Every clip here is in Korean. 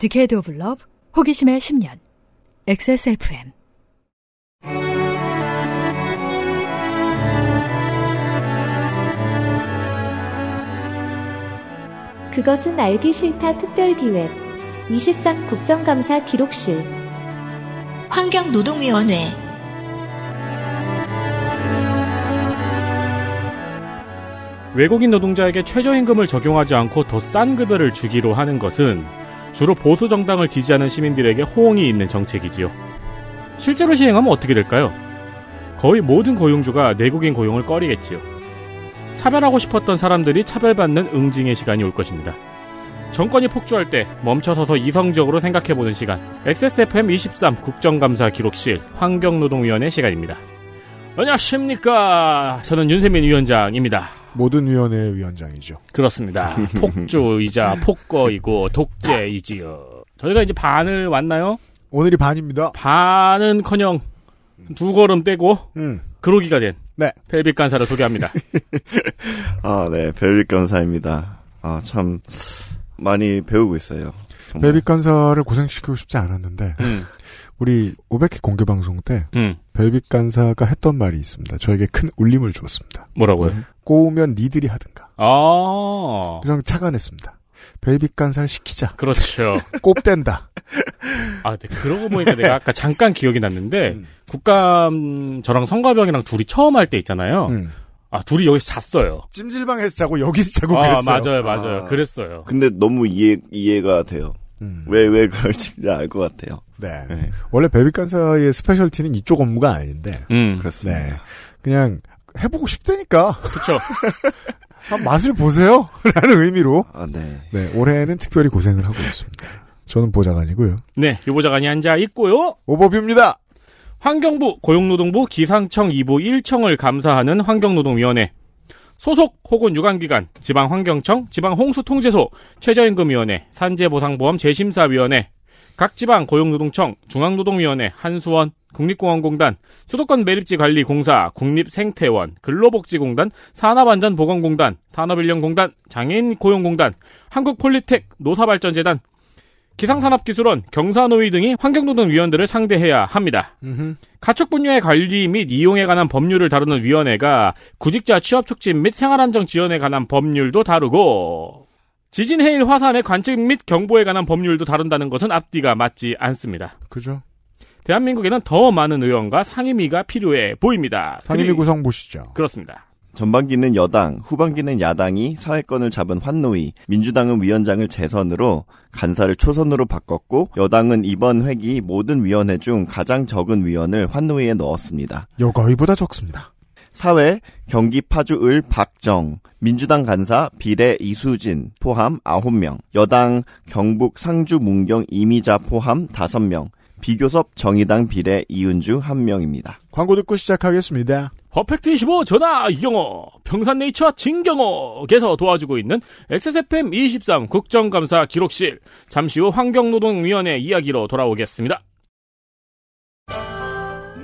디케이드 오브 러브 호기심의 10년 XSFM 그것은 알기 싫다 특별기획 23 국정감사 기록실 환경노동위원회 외국인 노동자에게 최저임금을 적용하지 않고 더 싼 급여를 주기로 하는 것은 주로 보수 정당을 지지하는 시민들에게 호응이 있는 정책이지요. 실제로 시행하면 어떻게 될까요? 거의 모든 고용주가 내국인 고용을 꺼리겠지요. 차별하고 싶었던 사람들이 차별받는 응징의 시간이 올 것입니다. 정권이 폭주할 때 멈춰서서 이성적으로 생각해보는 시간. XSFM23 국정감사 기록실 환경노동위원회 시간입니다. 안녕하십니까. 저는 윤세민 위원장입니다. 모든 위원회의 위원장이죠. 그렇습니다. 폭주이자 폭거이고 독재이지요. 저희가 이제 반을 왔나요? 오늘이 반입니다. 반은커녕 두 걸음 떼고 음. 그러기가된 네. 벨빅 간사를 소개합니다. 아, 네. 벨빅 간사입니다. 아, 참 많이 배우고 있어요. 정말. 벨빅 간사를 고생시키고 싶지 않았는데 음. 우리 500회 공개 방송 때 음. 별빛 간사가 했던 말이 있습니다. 저에게 큰 울림을 주었습니다. 뭐라고요? 네. 꼬우면 니들이 하든가. 아. 그냥 착안했습니다. 벨빛 간사를 시키자. 그렇죠. 꼽댄다. 아, 네. 그러고 보니까 내가 아까 잠깐 기억이 났는데 음. 국감 저랑 성가병이랑 둘이 처음 할 때 있잖아요. 음. 아, 둘이 여기서 잤어요. 찜질방에서 자고 여기서 자고 아, 그랬어요. 맞아요, 맞아요. 아, 그랬어요. 근데 너무 이해, 이해가 돼요. 왜왜 음. 그럴지 이알것 같아요. 네. 네. 원래 베비간사의 스페셜티는 이쪽 업무가 아닌데. 음. 네. 그렇습니다. 네. 그냥 해보고 싶다니까. 그렇죠. 맛을 보세요. 라는 의미로. 아, 네. 네. 올해는 특별히 고생을 하고 있습니다. 저는 보좌관이고요. 네. 유보좌관이 앉아 있고요. 오버뷰입니다. 환경부, 고용노동부, 기상청 2부 1청을 감사하는 환경노동위원회 소속 혹은 유관기관, 지방환경청, 지방홍수통제소, 최저임금위원회, 산재보상보험 재심사위원회, 각 지방 고용노동청, 중앙노동위원회, 한수원, 국립공항공단 수도권 매립지관리공사, 국립생태원, 근로복지공단, 산업안전보건공단, 산업인력공단, 장애인고용공단, 한국폴리텍, 노사발전재단, 기상산업기술원, 경산노위 등이 환경노동위원들을 상대해야 합니다. 가축 분뇨의 관리 및 이용에 관한 법률을 다루는 위원회가 구직자 취업 촉진 및 생활안정 지원에 관한 법률도 다루고 지진 해일 화산의 관측 및 경보에 관한 법률도 다룬다는 것은 앞뒤가 맞지 않습니다. 그죠? 대한민국에는 더 많은 의원과 상임위가 필요해 보입니다. 상임위 그리... 구성 보시죠. 그렇습니다. 전반기는 여당, 후반기는 야당이 사회권을 잡은 환노위, 민주당은 위원장을 재선으로 간사를 초선으로 바꿨고 여당은 이번 회기 모든 위원회 중 가장 적은 위원을 환노위에 넣었습니다. 여거위보다 적습니다. 사회, 경기 파주을 박정, 민주당 간사 비례 이수진 포함 9명, 여당 경북 상주 문경 이미자 포함 5명, 비교섭 정의당 비례 이은주 한 명입니다. 광고 듣고 시작하겠습니다. 퍼펙트25 전화 이경호 평산네이처 진경호께서 도와주고 있는 XSFM 23 국정감사 기록실 잠시 후 환경노동위원회 이야기로 돌아오겠습니다.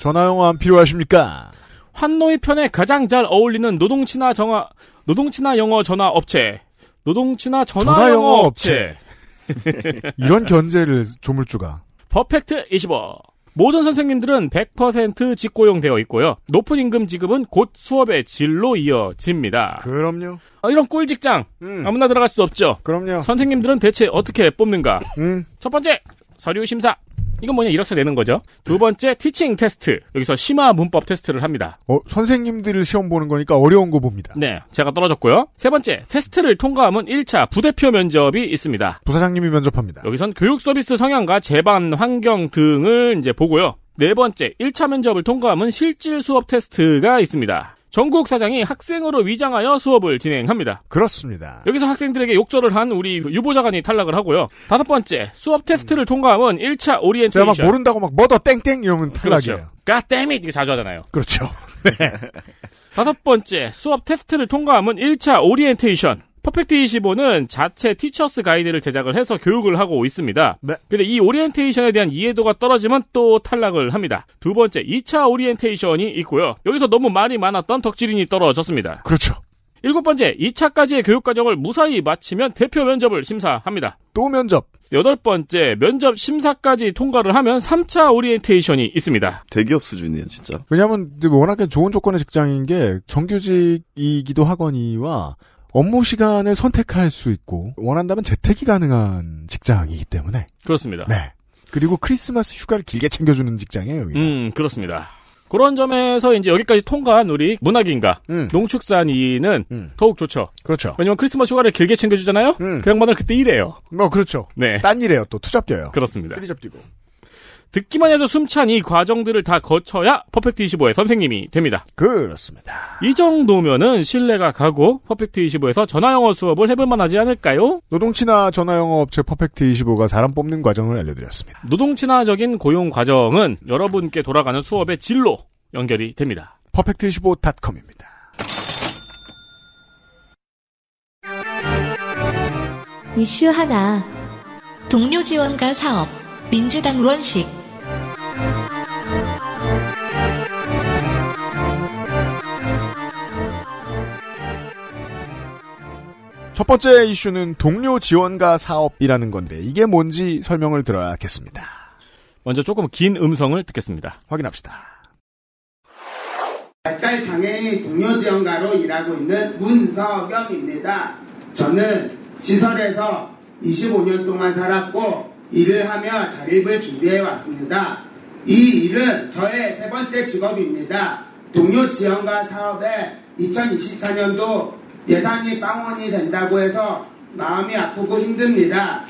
전화영어 안 필요하십니까? 환노의 편에 가장 잘 어울리는 노동친나 정화 노동치나 영어 전화 업체 노동친나 전화, 전화 영어, 업체, 업체. 이런 견제를 조물주가 퍼펙트 25 모든 선생님들은 100% 직고용되어 있고요. 높은 임금 지급은 곧 수업의 질로 이어집니다. 그럼요. 아, 이런 꿀 직장 음. 아무나 들어갈 수 없죠. 그럼요. 선생님들은 대체 어떻게 뽑는가? 음. 첫 번째 서류 심사. 이건 뭐냐 이렇게 내는 거죠. 두 번째 티칭 테스트. 여기서 심화 문법 테스트를 합니다. 어, 선생님들을 시험 보는 거니까 어려운 거 봅니다. 네. 제가 떨어졌고요. 세 번째 테스트를 통과하면 1차 부대표 면접이 있습니다. 부사장님이 면접합니다. 여기선 교육 서비스 성향과 재반 환경 등을 이제 보고요. 네 번째 1차 면접을 통과하면 실질 수업 테스트가 있습니다. 전국 사장이 학생으로 위장하여 수업을 진행합니다. 그렇습니다. 여기서 학생들에게 욕설을 한 우리 유보자관이 탈락을 하고요. 다섯 번째, 수업 테스트를 통과하면 1차 오리엔테이션. 제가 막 모른다고 막 뭐더 땡땡 이러면 그렇죠. 탈락이에요. 그렇죠. 게 자주 하잖아요. 그렇죠. 네. 다섯 번째, 수업 테스트를 통과하면 1차 오리엔테이션. 퍼펙트 25는 자체 티처스 가이드를 제작을 해서 교육을 하고 있습니다. 네. 근데 이 오리엔테이션에 대한 이해도가 떨어지면 또 탈락을 합니다. 두 번째 2차 오리엔테이션이 있고요. 여기서 너무 말이 많았던 덕질인이 떨어졌습니다. 그렇죠. 일곱 번째, 2차까지의 교육 과정을 무사히 마치면 대표 면접을 심사합니다. 또 면접. 여덟 번째, 면접 심사까지 통과를 하면 3차 오리엔테이션이 있습니다. 대기업 수준이에요, 진짜. 왜냐면 하 워낙에 좋은 조건의 직장인 게 정규직이기도 하거니와 업무 시간을 선택할 수 있고 원한다면 재택이 가능한 직장이기 때문에 그렇습니다. 네. 그리고 크리스마스 휴가를 길게 챙겨주는 직장이에요. 여기가. 음 그렇습니다. 그런 점에서 이제 여기까지 통과한 우리 문학인가 음. 농축산인은 음. 더욱 좋죠. 그렇죠. 왜냐면 크리스마스 휴가를 길게 챙겨주잖아요. 음. 그 양반은 그때 일해요. 뭐 그렇죠. 네. 딴 일해요. 또 투잡 뛰어요. 그렇습니다. 수리잡 뛰고. 듣기만 해도 숨찬 이 과정들을 다 거쳐야 퍼펙트 25의 선생님이 됩니다. 그렇습니다. 이 정도면은 신뢰가 가고 퍼펙트 25에서 전화영어 수업을 해볼 만하지 않을까요? 노동친화 전화영어 업체 퍼펙트 25가 사람 뽑는 과정을 알려드렸습니다. 노동친화적인 고용 과정은 여러분께 돌아가는 수업의 질로 연결이 됩니다. 퍼펙트25.com입니다. 이슈 하나. 동료 지원과 사업. 민주당 의원식 첫 번째 이슈는 동료 지원가 사업이라는 건데 이게 뭔지 설명을 들어야겠습니다. 먼저 조금 긴 음성을 듣겠습니다. 확인합시다. 발달 장애인 동료 지원가로 일하고 있는 문서경입니다. 저는 시설에서 25년 동안 살았고 일을 하며 자립을 준비해 왔습니다. 이 일은 저의 세 번째 직업입니다. 동료 지원과 사업에 2024년도 예산이 빵원이 된다고 해서 마음이 아프고 힘듭니다.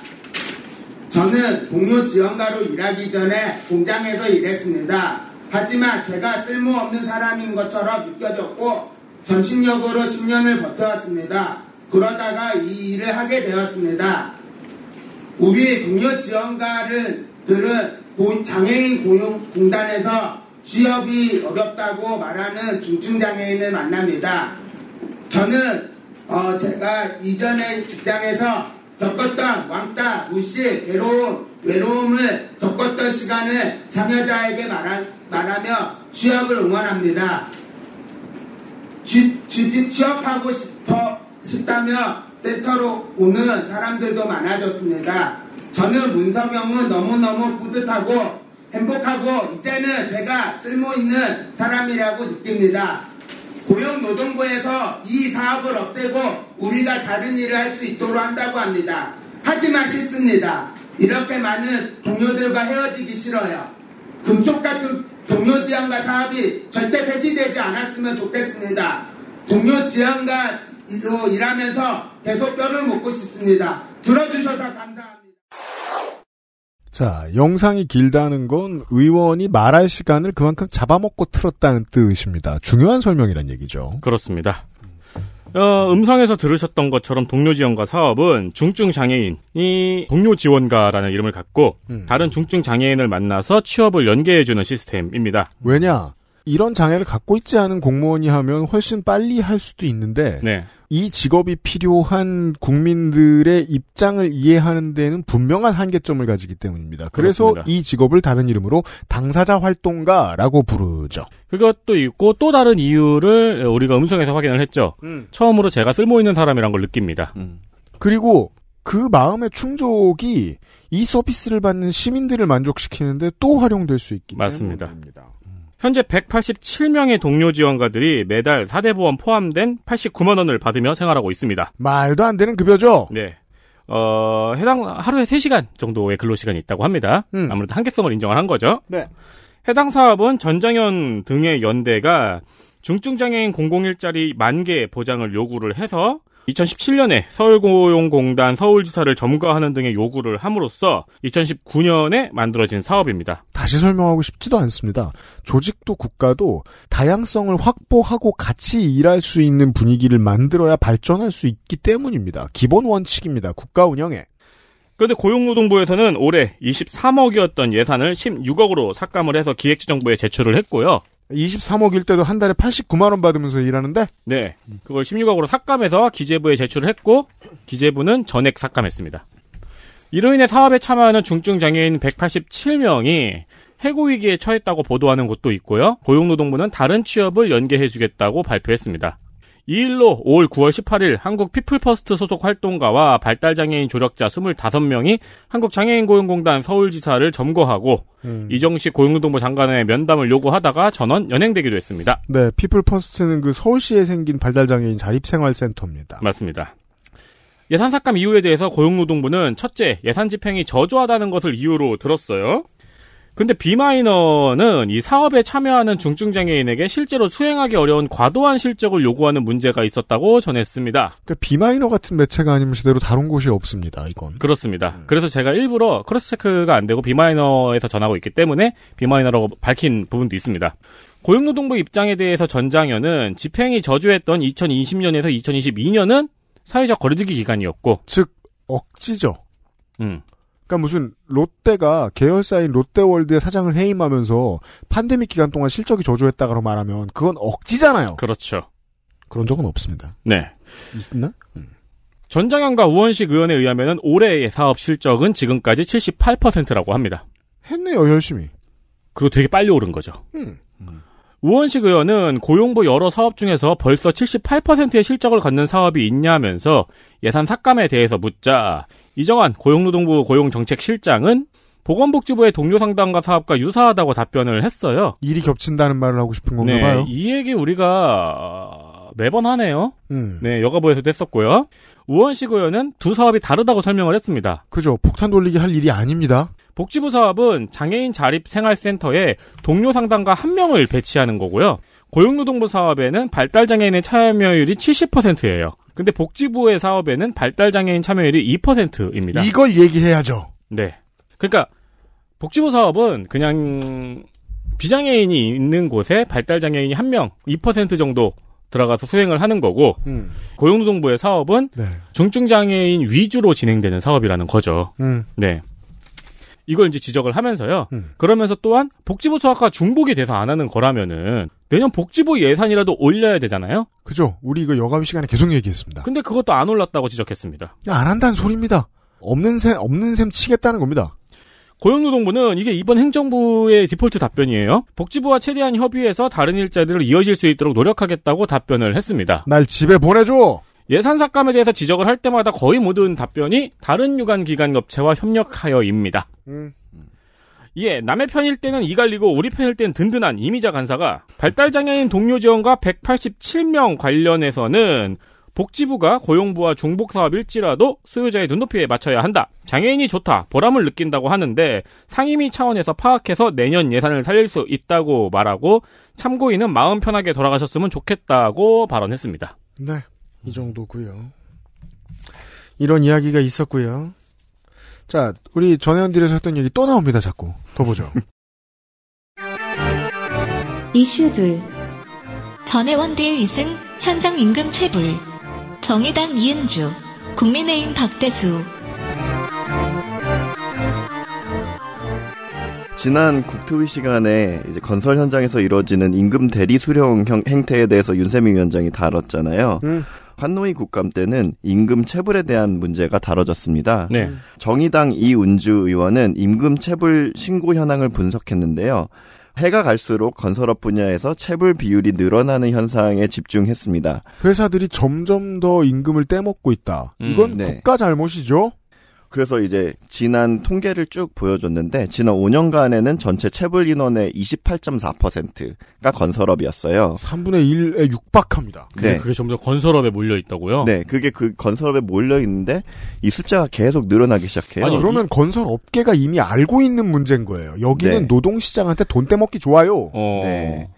저는 동료 지원가로 일하기 전에 공장에서 일했습니다. 하지만 제가 쓸모없는 사람인 것처럼 느껴졌고 전신력으로 10년을 버텨왔습니다. 그러다가 이 일을 하게 되었습니다. 우리 동료 지원가들은 장애인 고용 공단에서 취업이 어렵다고 말하는 중증장애인을 만납니다. 저는 어 제가 이전에 직장에서 겪었던 왕따, 무시, 괴로움, 외로움을 겪었던 시간을 참여자에게 말하, 말하며 취업을 응원합니다. 취, 취, 취업하고 싶어, 싶다며 센터로 오는 사람들도 많아졌습니다. 저는 문성영은 너무너무 뿌듯하고 행복하고 이제는 제가 쓸모있는 사람이라고 느낍니다. 고용노동부에서 이 사업을 없애고 우리가 다른 일을 할 수 있도록 한다고 합니다. 하지만 싫습니다. 이렇게 많은 동료들과 헤어지기 싫어요. 금쪽 같은 동료 지향과 사업이 절대 폐지되지 않았으면 좋겠습니다. 동료 지향과 일로 일하면서 계속 뼈를 먹고 싶습니다. 들어주셔서 감사합니다. 자, 영상이 길다는 건 의원이 말할 시간을 그만큼 잡아먹고 틀었다는 뜻입니다. 중요한 설명이란 얘기죠. 그렇습니다. 어, 음성에서 들으셨던 것처럼 동료지원과 사업은 중증장애인이 동료지원가라는 이름을 갖고 음. 다른 중증장애인을 만나서 취업을 연계해주는 시스템입니다. 왜냐? 이런 장애를 갖고 있지 않은 공무원이 하면 훨씬 빨리 할 수도 있는데 네. 이 직업이 필요한 국민들의 입장을 이해하는 데는 분명한 한계점을 가지기 때문입니다. 그래서 그렇습니다. 이 직업을 다른 이름으로 당사자 활동가라고 부르죠. 그것도 있고 또 다른 이유를 우리가 음성에서 확인을 했죠. 음. 처음으로 제가 쓸모 있는 사람이란 걸 느낍니다. 음. 그리고 그 마음의 충족이 이 서비스를 받는 시민들을 만족시키는데 또 활용될 수 있기 맞습니다. 때문니다 현재 187명의 동료 지원가들이 매달 4대 보험 포함된 89만 원을 받으며 생활하고 있습니다. 말도 안 되는 급여죠. 네. 어, 해당 하루에 3시간 정도의 근로 시간이 있다고 합니다. 음. 아무래도 한계성을 인정을 한 거죠. 네. 해당 사업은 전장현 등의 연대가 중증장애인 공공일자리 만개 보장을 요구를 해서 2017년에 서울고용공단 서울지사를 점거하는 등의 요구를 함으로써 2019년에 만들어진 사업입니다. 다시 설명하고 싶지도 않습니다. 조직도 국가도 다양성을 확보하고 같이 일할 수 있는 분위기를 만들어야 발전할 수 있기 때문입니다. 기본 원칙입니다. 국가 운영에. 그런데 고용노동부에서는 올해 23억이었던 예산을 16억으로 삭감을 해서 기획재정부에 제출을 했고요. 23억일 때도 한 달에 89만 원 받으면서 일하는데 네. 그걸 16억으로 삭감해서 기재부에 제출을 했고 기재부는 전액 삭감했습니다. 이로 인해 사업에 참여하는 중증 장애인 187명이 해고 위기에 처했다고 보도하는 곳도 있고요. 고용노동부는 다른 취업을 연계해 주겠다고 발표했습니다. 이 일로 5월 9월 18일 한국 피플퍼스트 소속 활동가와 발달장애인 조력자 25명이 한국장애인고용공단 서울지사를 점거하고 음. 이정식 고용노동부 장관의 면담을 요구하다가 전원 연행되기도 했습니다. 네, 피플퍼스트는 그 서울시에 생긴 발달장애인 자립생활센터입니다. 맞습니다. 예산 삭감 이유에 대해서 고용노동부는 첫째, 예산 집행이 저조하다는 것을 이유로 들었어요. 근데 B 마이너는 이 사업에 참여하는 중증 장애인에게 실제로 수행하기 어려운 과도한 실적을 요구하는 문제가 있었다고 전했습니다. 그러니까 B 마이너 같은 매체가 아니면 제대로 다룬 곳이 없습니다. 이건 그렇습니다. 음. 그래서 제가 일부러 크로스 체크가 안 되고 B 마이너에서 전하고 있기 때문에 B 마이너라고 밝힌 부분도 있습니다. 고용노동부 입장에 대해서 전장현은 집행이 저조했던 2020년에서 2022년은 사회적 거리두기 기간이었고 즉 억지죠. 음. 그러니까 무슨 롯데가 계열사인 롯데월드의 사장을 해임하면서 판데믹 기간 동안 실적이 저조했다고 말하면 그건 억지잖아요. 그렇죠. 그런 적은 없습니다. 네. 있나? 음. 전장현과 우원식 의원에 의하면 올해의 사업 실적은 지금까지 78%라고 합니다. 했네요, 열심히. 그리고 되게 빨리 오른 거죠. 음. 음. 우원식 의원은 고용부 여러 사업 중에서 벌써 78%의 실적을 갖는 사업이 있냐면서 예산 삭감에 대해서 묻자 이정환 고용노동부 고용정책실장은 보건복지부의 동료 상담과 사업과 유사하다고 답변을 했어요. 일이 겹친다는 말을 하고 싶은 건가 네, 봐요. 이 얘기 우리가 어, 매번 하네요. 음. 네, 여가부에서도 했었고요. 우원식 의원은 두 사업이 다르다고 설명을 했습니다. 그죠. 폭탄 돌리기 할 일이 아닙니다. 복지부 사업은 장애인 자립 생활센터에 동료 상담가 한 명을 배치하는 거고요. 고용노동부 사업에는 발달장애인의 참여율이 70%예요. 근데 복지부의 사업에는 발달장애인 참여율이 2%입니다. 이걸 얘기해야죠. 네. 그러니까 복지부 사업은 그냥 비장애인이 있는 곳에 발달장애인이 한 명, 2% 정도 들어가서 수행을 하는 거고 음. 고용노동부의 사업은 네. 중증장애인 위주로 진행되는 사업이라는 거죠. 음. 네. 이걸 이제 지적을 하면서요. 음. 그러면서 또한 복지부 소아과 중복이 돼서 안 하는 거라면은 내년 복지부 예산이라도 올려야 되잖아요. 그죠. 우리 이거 그 여가위 시간에 계속 얘기했습니다. 근데 그것도 안 올랐다고 지적했습니다. 안 한다는 소리입니다. 없는 셈 없는 셈 치겠다는 겁니다. 고용노동부는 이게 이번 행정부의 디폴트 답변이에요. 복지부와 최대한 협의해서 다른 일자리를 이어질 수 있도록 노력하겠다고 답변을 했습니다. 날 집에 보내줘. 예산 삭감에 대해서 지적을 할 때마다 거의 모든 답변이 다른 유관 기관 업체와 협력하여입니다. 음. 예, 남의 편일 때는 이갈리고 우리 편일 때는 든든한 이미자 간사가 발달장애인 동료 지원과 187명 관련해서는 복지부가 고용부와 중복사업 일지라도 수요자의 눈높이에 맞춰야 한다. 장애인이 좋다, 보람을 느낀다고 하는데 상임위 차원에서 파악해서 내년 예산을 살릴 수 있다고 말하고 참고인은 마음 편하게 돌아가셨으면 좋겠다고 발언했습니다. 네, 이 정도고요. 이런 이야기가 있었고요. 자, 우리 전해원들에서 했던 얘기 또 나옵니다, 자꾸. 더 보죠. 이슈들. 전해원들 이승, 현장 임금 체불. 정의당 이은주, 국민의힘 박대수. 지난 국토위 시간에 이제 건설 현장에서 이루어지는 임금 대리 수령 행태에 대해서 윤세민 위원장이 다뤘잖아요. 음. 판노이 국감 때는 임금 체불에 대한 문제가 다뤄졌습니다. 네. 정의당 이은주 의원은 임금 체불 신고 현황을 분석했는데요. 해가 갈수록 건설업 분야에서 체불 비율이 늘어나는 현상에 집중했습니다. 회사들이 점점 더 임금을 떼먹고 있다. 이건 음, 네. 국가 잘못이죠? 그래서 이제 지난 통계를 쭉 보여줬는데 지난 5년간에는 전체 채불 인원의 28.4%가 건설업이었어요. 3분의 1에 육박합니다. 네. 그게 점점 건설업에 몰려 있다고요? 네, 그게 그 건설업에 몰려 있는데 이 숫자가 계속 늘어나기 시작해요. 아니 그러면 이... 건설업계가 이미 알고 있는 문제인 거예요. 여기는 네. 노동시장한테 돈 떼먹기 좋아요. 어... 네.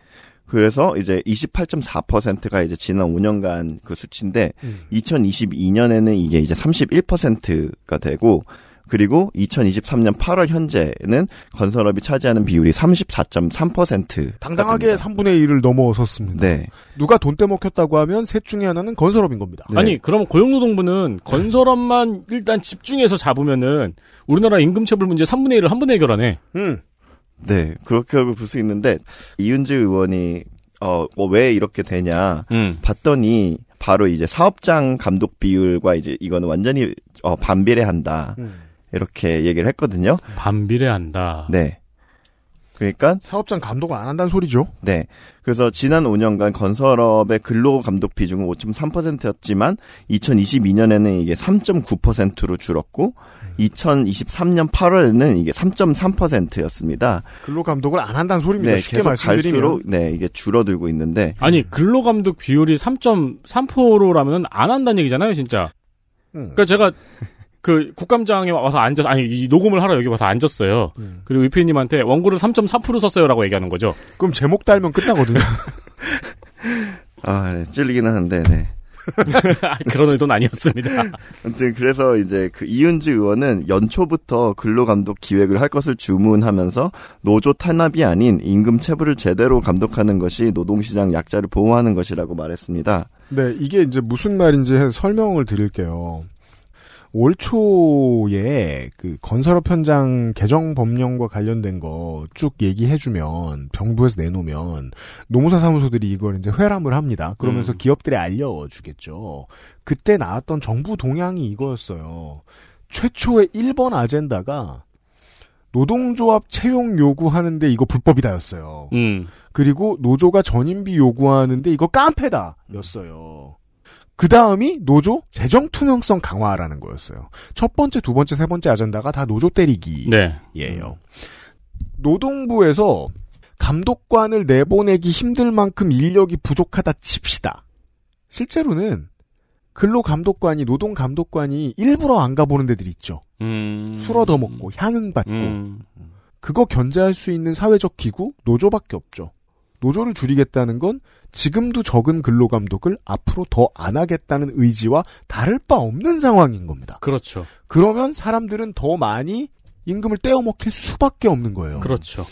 그래서 이제 28.4%가 이제 지난 5년간 그 수치인데 음. 2022년에는 이게 이제 31%가 되고 그리고 2023년 8월 현재는 건설업이 차지하는 비율이 34.3%. 당당하게 됩니다. 3분의 1을 넘어섰습니다. 네. 누가 돈 떼먹혔다고 하면 셋 중에 하나는 건설업인 겁니다. 네. 아니, 그러면 고용노동부는 건설업만 일단 집중해서 잡으면은 우리나라 임금체불 문제 3분의 1을 한 번에 해결하네. 음. 네, 그렇게라고 볼 수 있는데 이은주 의원이 어, 뭐 왜 이렇게 되냐 음. 봤더니 바로 이제 사업장 감독 비율과 이제 이거는 완전히 어, 반비례한다. 음. 이렇게 얘기를 했거든요. 반비례한다. 네. 그러니까 사업장 감독을 안 한다는 소리죠. 네. 그래서 지난 5년간 건설업의 근로 감독 비중은 5.3%였지만 2022년에는 이게 3.9%로 줄었고 2023년 8월에는 이게 3.3%였습니다. 근로 감독을 안 한다는 소리입니다. 네, 쉽게 말씀드리면 네, 이게 줄어들고 있는데 아니, 근로 감독 비율이 3.3%라면 안 한다는 얘기잖아요, 진짜. 음. 그러니까 제가 그 국감장에 와서 앉아서 아니 이 녹음을 하러 여기 와서 앉았어요. 음. 그리고 위피님한테 원고를 3.4% 썼어요라고 얘기하는 거죠. 그럼 제목 달면 끝나거든요. 아 네, 찔리긴 하는데 네. 아, 그런 의도는 아니었습니다. 아무튼 그래서 이제 그 이은주 의원은 연초부터 근로감독 기획을 할 것을 주문하면서 노조 탄압이 아닌 임금 체불을 제대로 감독하는 것이 노동시장 약자를 보호하는 것이라고 말했습니다. 네, 이게 이제 무슨 말인지 설명을 드릴게요. 올 초에 그 건설업 현장 개정 법령과 관련된 거 쭉 얘기해주면 정부에서 내놓으면 노무사 사무소들이 이걸 이제 회람을 합니다. 그러면서 음. 기업들이 알려주겠죠. 그때 나왔던 정부 동향이 이거였어요. 최초의 1번 아젠다가 노동조합 채용 요구하는데 이거 불법이다였어요. 음. 그리고 노조가 전임비 요구하는데 이거 깡패다였어요. 그 다음이 노조 재정 투명성 강화라는 거였어요. 첫 번째, 두 번째, 세 번째 아젠다가 다 노조 때리기예요. 네. 음. 노동부에서 감독관을 내보내기 힘들 만큼 인력이 부족하다 칩시다. 실제로는 근로 감독관이 노동 감독관이 일부러 안 가보는 데들 있죠. 음... 술 얻어먹고 향응 받고 음... 그거 견제할 수 있는 사회적 기구 노조밖에 없죠. 노조를 줄이겠다는 건 지금도 적은 근로감독을 앞으로 더 안 하겠다는 의지와 다를 바 없는 상황인 겁니다. 그렇죠. 그러면 사람들은 더 많이 임금을 떼어먹힐 수밖에 없는 거예요. 그렇죠.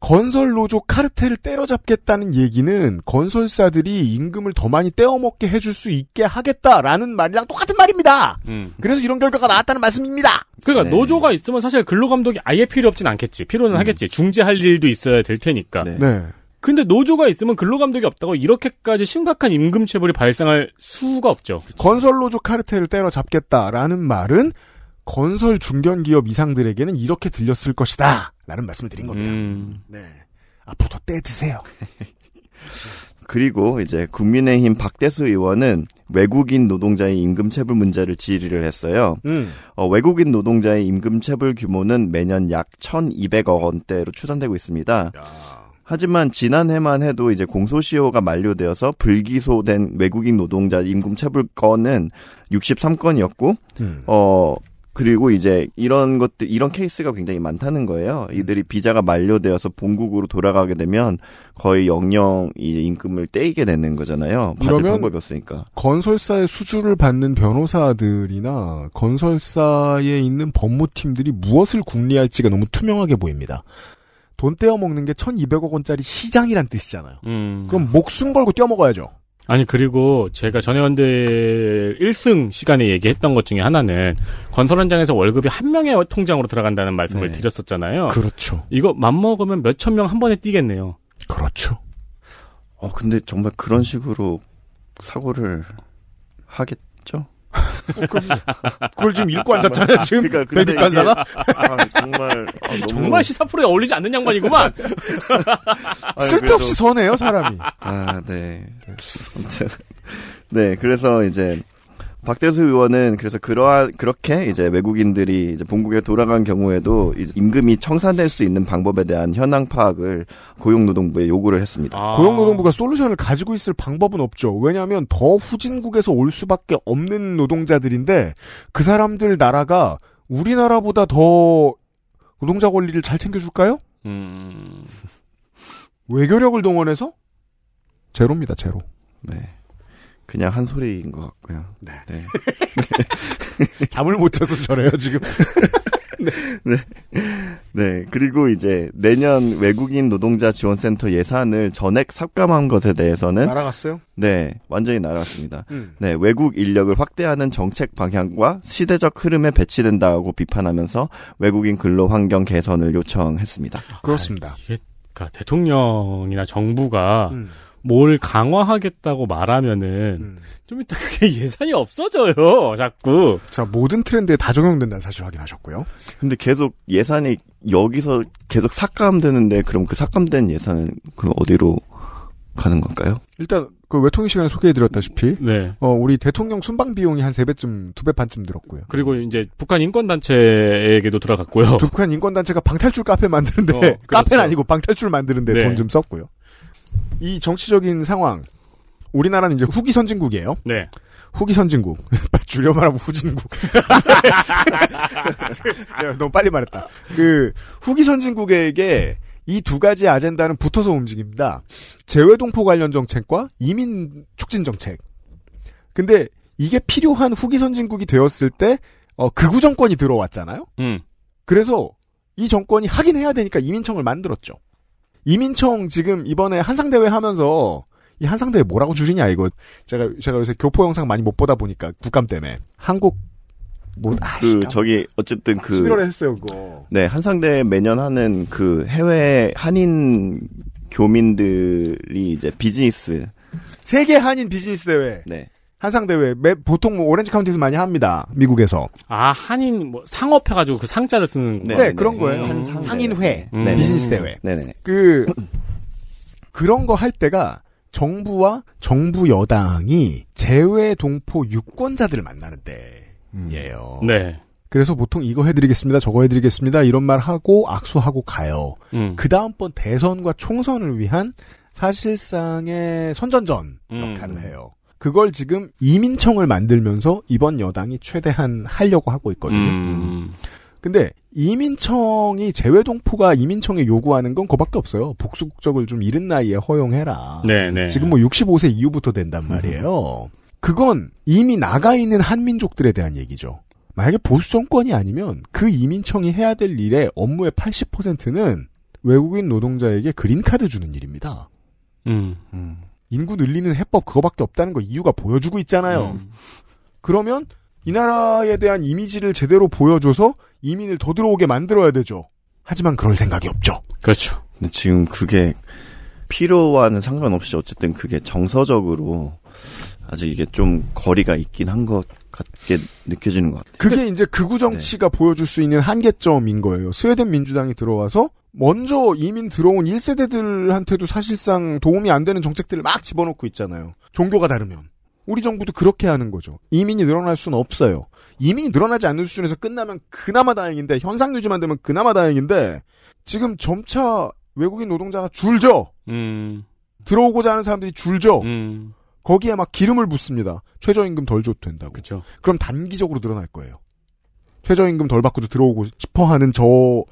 건설 노조 카르텔을 때려잡겠다는 얘기는 건설사들이 임금을 더 많이 떼어먹게 해줄 수 있게 하겠다라는 말이랑 똑같은 말입니다. 음. 그래서 이런 결과가 나왔다는 말씀입니다. 그러니까 네. 노조가 있으면 사실 근로감독이 아예 필요 없진 않겠지. 필요는 음. 하겠지. 중재할 일도 있어야 될 테니까. 네. 네. 근데 노조가 있으면 근로감독이 없다고 이렇게까지 심각한 임금 체불이 발생할 수가 없죠. 건설 노조 카르텔을 때려잡겠다라는 말은 건설 중견 기업 이상들에게는 이렇게 들렸을 것이다. 라는 말씀을 드린 겁니다. 음. 네. 앞으로 도 떼드세요. 그리고 이제 국민의힘 박대수 의원은 외국인 노동자의 임금 체불 문제를 질의를 했어요. 음. 어, 외국인 노동자의 임금 체불 규모는 매년 약 1,200억 원대로 추산되고 있습니다. 야. 하지만 지난해만 해도 이제 공소시효가 만료되어서 불기소된 외국인 노동자 임금 체불 건은 63건이었고 음. 어 그리고 이제 이런 것들 이런 케이스가 굉장히 많다는 거예요. 음. 이들이 비자가 만료되어서 본국으로 돌아가게 되면 거의 영영 이제 임금을 떼이게 되는 거잖아요. 이러면 방법이 없으니까. 건설사의 수주를 받는 변호사들이나 건설사에 있는 법무팀들이 무엇을 궁리할지가 너무 투명하게 보입니다. 돈 떼어먹는 게 1200억 원짜리 시장이란 뜻이잖아요. 음. 그럼 목숨 걸고 떼어먹어야죠. 아니 그리고 제가 전해원대 1승 시간에 얘기했던 것 중에 하나는 건설 현장에서 월급이 한 명의 통장으로 들어간다는 말씀을 네. 드렸었잖아요. 그렇죠. 이거 맘먹으면 몇 천 명 한 번에 뛰겠네요. 그렇죠. 어 근데 정말 그런 식으로 사고를 하겠죠? 어, 그걸 지금 읽고 앉았잖아요, 지금. 아, 그러니까, 근데 간사가? 아, 정말. 아, 너무... 정말 시사 프로에 어울리지 않는 양반이구만. 아니, 쓸데없이 서 선해요, 사람이. 아, 네. 네, 그래서 이제 박대수 의원은 그래서 그러한 그렇게 이제 외국인들이 이제 본국에 돌아간 경우에도 임금이 청산될 수 있는 방법에 대한 현황 파악을 고용노동부에 요구를 했습니다. 아. 고용노동부가 솔루션을 가지고 있을 방법은 없죠. 왜냐하면 더 후진국에서 올 수밖에 없는 노동자들인데 그 사람들 나라가 우리나라보다 더 노동자 권리를 잘 챙겨줄까요? 음... 외교력을 동원해서 제로입니다. 제로. 네. 그냥 한 소리인 것 같고요. 네. 네. 네. 잠을 못 자서 저래요 지금. 네. 네. 네. 그리고 이제 내년 외국인 노동자 지원센터 예산을 전액 삭감한 것에 대해서는 날아갔어요? 네. 완전히 날아갔습니다. 음. 네. 외국 인력을 확대하는 정책 방향과 시대적 흐름에 배치된다고 비판하면서 외국인 근로 환경 개선을 요청했습니다. 그렇습니다. 아, 이게 그러니까 대통령이나 정부가 음. 뭘 강화하겠다고 말하면은 음. 좀 이따 그게 예산이 없어져요. 자꾸. 자 모든 트렌드에 다 적용된다는 사실 확인하셨고요. 근데 계속 예산이 여기서 계속 삭감되는데 그럼 그 삭감된 예산은 그럼 어디로 가는 건가요? 일단 그 외통위 시간에 소개해드렸다시피, 네. 어 우리 대통령 순방 비용이 한 세 배쯤, 두 배 반쯤 들었고요. 그리고 이제 북한 인권 단체에게도 들어갔고요. 북한 인권 단체가 방탈출 카페 만드는데 어, 그렇죠. 카페는 아니고 방탈출 만드는데 네. 돈좀 썼고요. 이 정치적인 상황, 우리나라는 이제 후기 선진국이에요. 네. 후기 선진국. 줄여 말하면 후진국. 너무 빨리 말했다. 그, 후기 선진국에게 이 두 가지 아젠다는 붙어서 움직입니다. 재외동포 관련 정책과 이민 촉진 정책. 근데 이게 필요한 후기 선진국이 되었을 때, 어, 극우 그 정권이 들어왔잖아요? 음. 그래서 이 정권이 확인 해야 되니까 이민청을 만들었죠. 이민청 지금 이번에 한상대회 하면서 이 한상대회 뭐라고 줄이냐 이거 제가 제가 요새 교포 영상 많이 못 보다 보니까 국감 때문에 한국 뭐, 그 아, 저기 어쨌든 그 11월에 했어요 그거. 네 한상대 회 매년 하는 그 해외 한인 교민들이 이제 비즈니스 세계 한인 비즈니스 대회. 네. 한상대회 보통 뭐 오렌지 카운티에서 많이 합니다. 미국에서. 아 한인 뭐 상업 해가지고 그 상자를 쓰는 네, 네 그런 거예요. 음. 음. 상인회 음. 비즈니스 대회. 음. 네네그 그런 거 할 때가 정부와 정부 여당이 재외 동포 유권자들을 만나는 때예요. 음. 네. 그래서 보통 이거 해드리겠습니다, 저거 해드리겠습니다 이런 말 하고 악수하고 가요. 음. 그 다음번 대선과 총선을 위한 사실상의 선전전 역할을 해요. 그걸 지금 이민청을 만들면서 이번 여당이 최대한 하려고 하고 있거든요. 음. 근데 이민청이 재외동포가 이민청에 요구하는 건 그밖에 없어요. 복수국적을 좀 이른 나이에 허용해라. 네네. 네. 지금 뭐 65세 이후부터 된단 음. 말이에요. 그건 이미 나가 있는 한민족들에 대한 얘기죠. 만약에 보수 정권이 아니면 그 이민청이 해야 될 일의 업무의 80%는 외국인 노동자에게 그린카드 주는 일입니다. 음. 음. 인구 늘리는 해법 그거밖에 없다는 거 이유가 보여주고 있잖아요. 음. 그러면 이 나라에 대한 이미지를 제대로 보여줘서 이민을 더 들어오게 만들어야 되죠. 하지만 그럴 생각이 없죠. 그렇죠. 근데 지금 그게 필요와는 상관없이 어쨌든 그게 정서적으로 아직 이게 좀 거리가 있긴 한것 같게 느껴지는 것 같아요. 그게 이제 극우 정치가 네. 보여줄 수 있는 한계점인 거예요. 스웨덴 민주당이 들어와서 먼저 이민 들어온 1세대들한테도 사실상 도움이 안 되는 정책들을 막 집어넣고 있잖아요. 종교가 다르면. 우리 정부도 그렇게 하는 거죠. 이민이 늘어날 수는 없어요. 이민이 늘어나지 않는 수준에서 끝나면 그나마 다행인데 현상 유지만 되면 그나마 다행인데 지금 점차 외국인 노동자가 줄죠. 음. 들어오고자 하는 사람들이 줄죠. 음. 거기에 막 기름을 붓습니다. 최저임금 덜 줘도 된다고. 그쵸. 그럼 단기적으로 늘어날 거예요. 최저임금 덜 받고도 들어오고 싶어 하는 저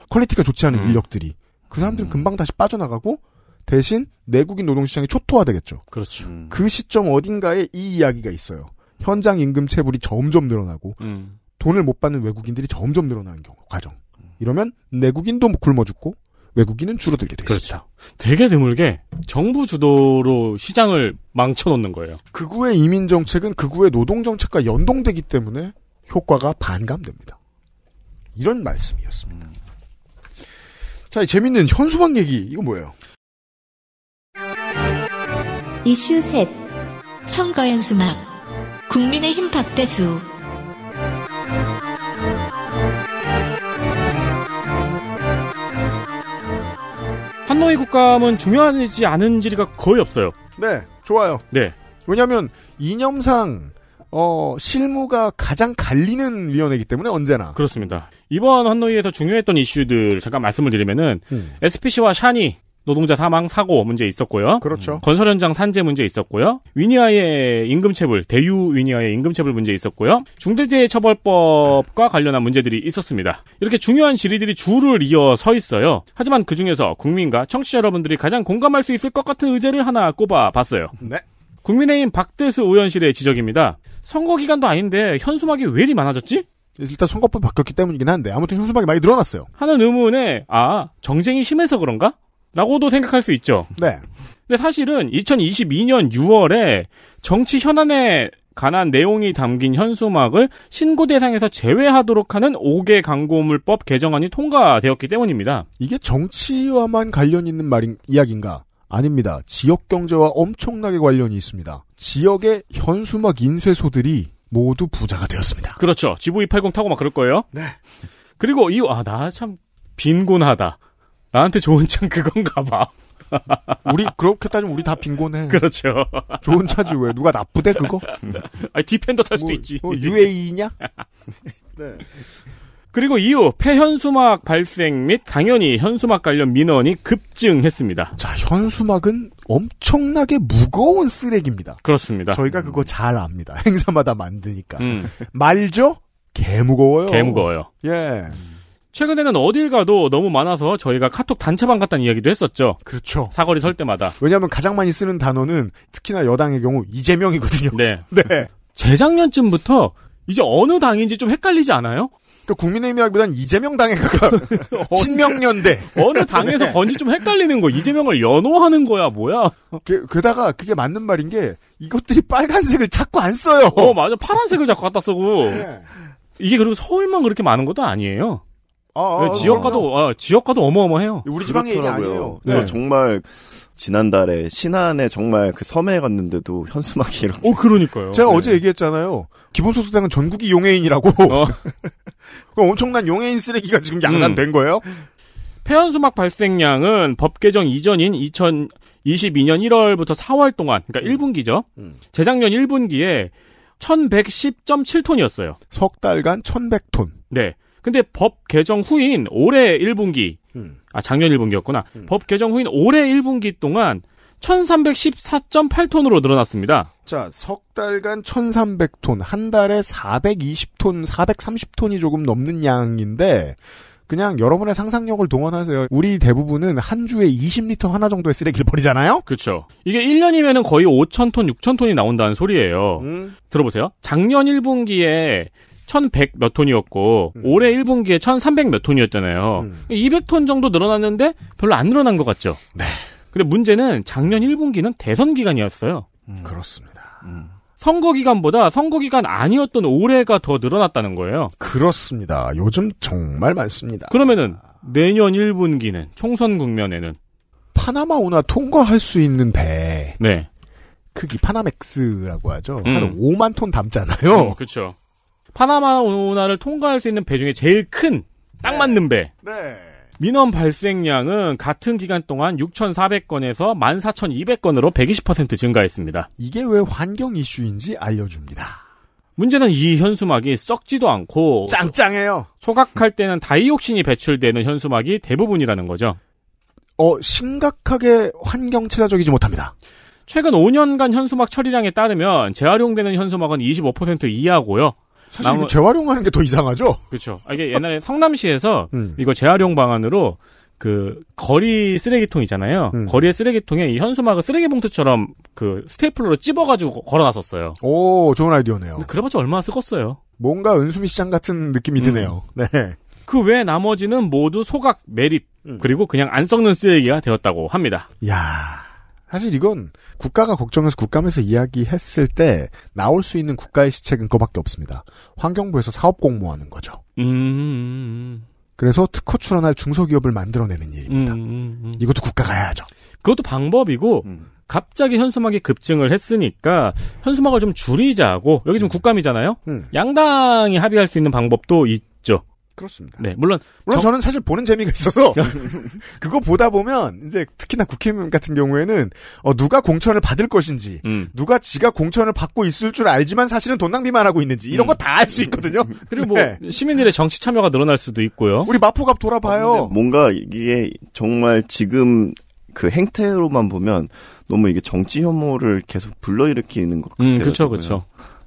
퀄리티가 좋지 않은 음. 인력들이 그 사람들은 음. 금방 다시 빠져나가고 대신 내국인 노동시장이 초토화되겠죠. 그렇죠. 음. 그 시점 어딘가에 이 이야기가 있어요. 현장 임금 체불이 점점 늘어나고 음. 돈을 못 받는 외국인들이 점점 늘어나는 경우 과정. 이러면 내국인도 굶어 죽고 외국인은 줄어들게 되겠습니다. 그렇죠. 되게 드물게 정부 주도로 시장을 망쳐놓는 거예요. 극우의 그 이민 정책은 극우의 그 노동 정책과 연동되기 때문에 효과가 반감됩니다. 이런 말씀이었습니다. 음. 자, 재밌는 현수막 얘기 이거 뭐예요? 이슈 셋 청거 현수막 국민의힘 박대수 한노이 국감은 중요하지 않은 지리가 거의 없어요. 네, 좋아요. 네. 왜냐하면 이념상 어, 실무가 가장 갈리는 위원회이기 때문에 언제나 그렇습니다. 이번 한노이에서 중요했던 이슈들 잠깐 말씀을 드리면은 음. SPC와 샤니 노동자 사망 사고 문제 있었고요. 그렇죠. 건설 현장 산재 문제 있었고요. 위니아의 임금 체불 대유 위니아의 임금 체불 문제 있었고요. 중대재해처벌법과 관련한 문제들이 있었습니다. 이렇게 중요한 질의들이 줄을 이어 서 있어요. 하지만 그 중에서 국민과 청취자 여러분들이 가장 공감할 수 있을 것 같은 의제를 하나 꼽아 봤어요. 네. 국민의힘 박대수 의원실의 지적입니다. 선거 기간도 아닌데 현수막이 왜 이리 많아졌지? 일단 선거법 바뀌었기 때문이긴 한데 아무튼 현수막이 많이 늘어났어요. 하는 의문에 아 정쟁이 심해서 그런가? 라고도 생각할 수 있죠. 네. 근데 사실은 2022년 6월에 정치 현안에 관한 내용이 담긴 현수막을 신고 대상에서 제외하도록 하는 5개 광고물법 개정안이 통과되었기 때문입니다. 이게 정치와만 관련 있는 말인 이야기인가? 아닙니다. 지역 경제와 엄청나게 관련이 있습니다. 지역의 현수막 인쇄소들이 모두 부자가 되었습니다. 그렇죠. g v 8 0 타고 막 그럴 거예요. 네. 그리고 이아나 참 빈곤하다. 나한테 좋은 차 그건가 봐. 우리 그렇게 따지면 우리 다 빈곤해. 그렇죠. 좋은 차지 왜 누가 나쁘대 그거? 아니 디펜더 탈 수도 뭐, 있지. 뭐 UAE냐? 네. 그리고 이후 폐현수막 발생 및 당연히 현수막 관련 민원이 급증했습니다. 자, 현수막은 엄청나게 무거운 쓰레기입니다. 그렇습니다. 저희가 그거 잘 압니다. 행사마다 만드니까. 음. 말죠? 개무거워요. 개무거워요. 예. 음. 최근에는 어딜 가도 너무 많아서 저희가 카톡 단체방 갔다는 이야기도 했었죠. 그렇죠. 사거리 설 때마다. 왜냐하면 가장 많이 쓰는 단어는 특히나 여당의 경우 이재명이거든요. 네. 네. 재작년쯤부터 이제 어느 당인지 좀 헷갈리지 않아요? 그러니까 국민의힘이라기보단 이재명 당에 가까 신명년대 어느 당에서 네. 건지 좀 헷갈리는 거 이재명을 연호하는 거야 뭐야 그, 게다가 그게 맞는 말인 게 이것들이 빨간색을 자꾸 안 써요 어 맞아 파란색을 자꾸 갖다 쓰고 네. 이게 그리고 서울만 그렇게 많은 것도 아니에요 아, 아, 네, 지역가도 아, 지역가도 어마어마해요. 우리 지방의 일이 아니요 네. 정말 지난달에 신안에 정말 그 섬에 갔는데도 현수막이 이런. 어, 그러니까요. 제가 네. 어제 얘기했잖아요. 기본소득당은 전국이 용해인이라고. 어. 엄청난 용해인 쓰레기가 지금 양산된 음. 거예요? 폐연수막 발생량은 법 개정 이전인 2022년 1월부터 4월 동안, 그러니까 음. 1분기죠. 음. 재작년 1분기에 1110.7톤이었어요. 석 달간 1100톤. 네. 근데 법 개정 후인 올해 1분기, 음. 아, 작년 1분기였구나. 음. 법 개정 후인 올해 1분기 동안 1314.8톤으로 늘어났습니다. 자, 석 달간 1300톤, 한 달에 420톤, 430톤이 조금 넘는 양인데, 그냥 여러분의 상상력을 동원하세요. 우리 대부분은 한 주에 20리터 하나 정도의 쓰레기를 버리잖아요? 그렇죠. 이게 1년이면 거의 5,000톤, 6,000톤이 나온다는 소리예요. 음. 들어보세요. 작년 1분기에 1 1 0 0 몇 톤이었고 음. 올해 1분기에 1 3 0 0 몇 톤이었잖아요. 음. 200톤 정도 늘어났는데 별로 안 늘어난 것 같죠. 네. 근데 문제는 작년 1분기는 대선 기간이었어요. 음. 그렇습니다. 음. 선거 기간보다 선거 기간 아니었던 올해가 더 늘어났다는 거예요. 그렇습니다. 요즘 정말 많습니다. 그러면은 내년 1분기는 총선 국면에는 파나마 운하 통과할 수 있는 배. 네. 크기 파나맥스라고 하죠. 음. 한 5만 톤 담잖아요. 음, 그렇죠. 파나마 운하를 통과할 수 있는 배 중에 제일 큰 딱 맞는 네. 배. 네. 민원 발생량은 같은 기간 동안 6,400건에서 14,200건으로 120% 증가했습니다. 이게 왜 환경 이슈인지 알려줍니다. 문제는 이 현수막이 썩지도 않고 짱짱해요. 소각할 때는 다이옥신이 배출되는 현수막이 대부분이라는 거죠. 어, 심각하게 환경 친화적이지 못합니다. 최근 5년간 현수막 처리량에 따르면 재활용되는 현수막은 25% 이하고요. 사실 나무... 재활용하는 게 더 이상하죠. 그렇죠. 아, 이게 옛날에 성남시에서 음. 이거 재활용 방안으로 그 거리 쓰레기통 있잖아요. 음. 거리의 쓰레기통에 이 현수막을 쓰레기 봉투처럼 그 스테이플러로 찝어가지고 걸어놨었어요. 오, 좋은 아이디어네요. 그래봤자 얼마나 쓰겠어요. 뭔가 은수미 시장 같은 느낌이 음. 드네요. 네. 네. 그 외 나머지는 모두 소각, 매립, 음. 그리고 그냥 안 썩는 쓰레기가 되었다고 합니다. 야 사실 이건 국가가 걱정해서 국감에서 이야기했을 때 나올 수 있는 국가의 시책은 그거밖에 없습니다. 환경부에서 사업 공모하는 거죠. 음. 음, 음. 그래서 특허 출원할 중소기업을 만들어내는 일입니다. 음, 음. 이것도 국가가 해야죠. 그것도 방법이고 음. 갑자기 현수막이 급증을 했으니까 현수막을 좀 줄이자고 여기 지금 좀 국감이잖아요. 양당이 합의할 수 있는 방법도 이 그렇습니다. 네, 물론 물론 정... 저는 사실 보는 재미가 있어서 그거 보다 보면 이제 특히나 국힘 같은 경우에는 어, 누가 공천을 받을 것인지, 음. 누가 지가 공천을 받고 있을 줄 알지만 사실은 돈 낭비만 하고 있는지 이런 음. 거다 알 수 있거든요. 음. 음. 그리고 뭐 네. 시민들의 정치 참여가 늘어날 수도 있고요. 우리 마포갑 돌아봐요. 어, 뭔가 이게 정말 지금 그 행태로만 보면 너무 이게 정치 혐오를 계속 불러일으키는 것 같아요. 음, 그렇죠, 그렇죠.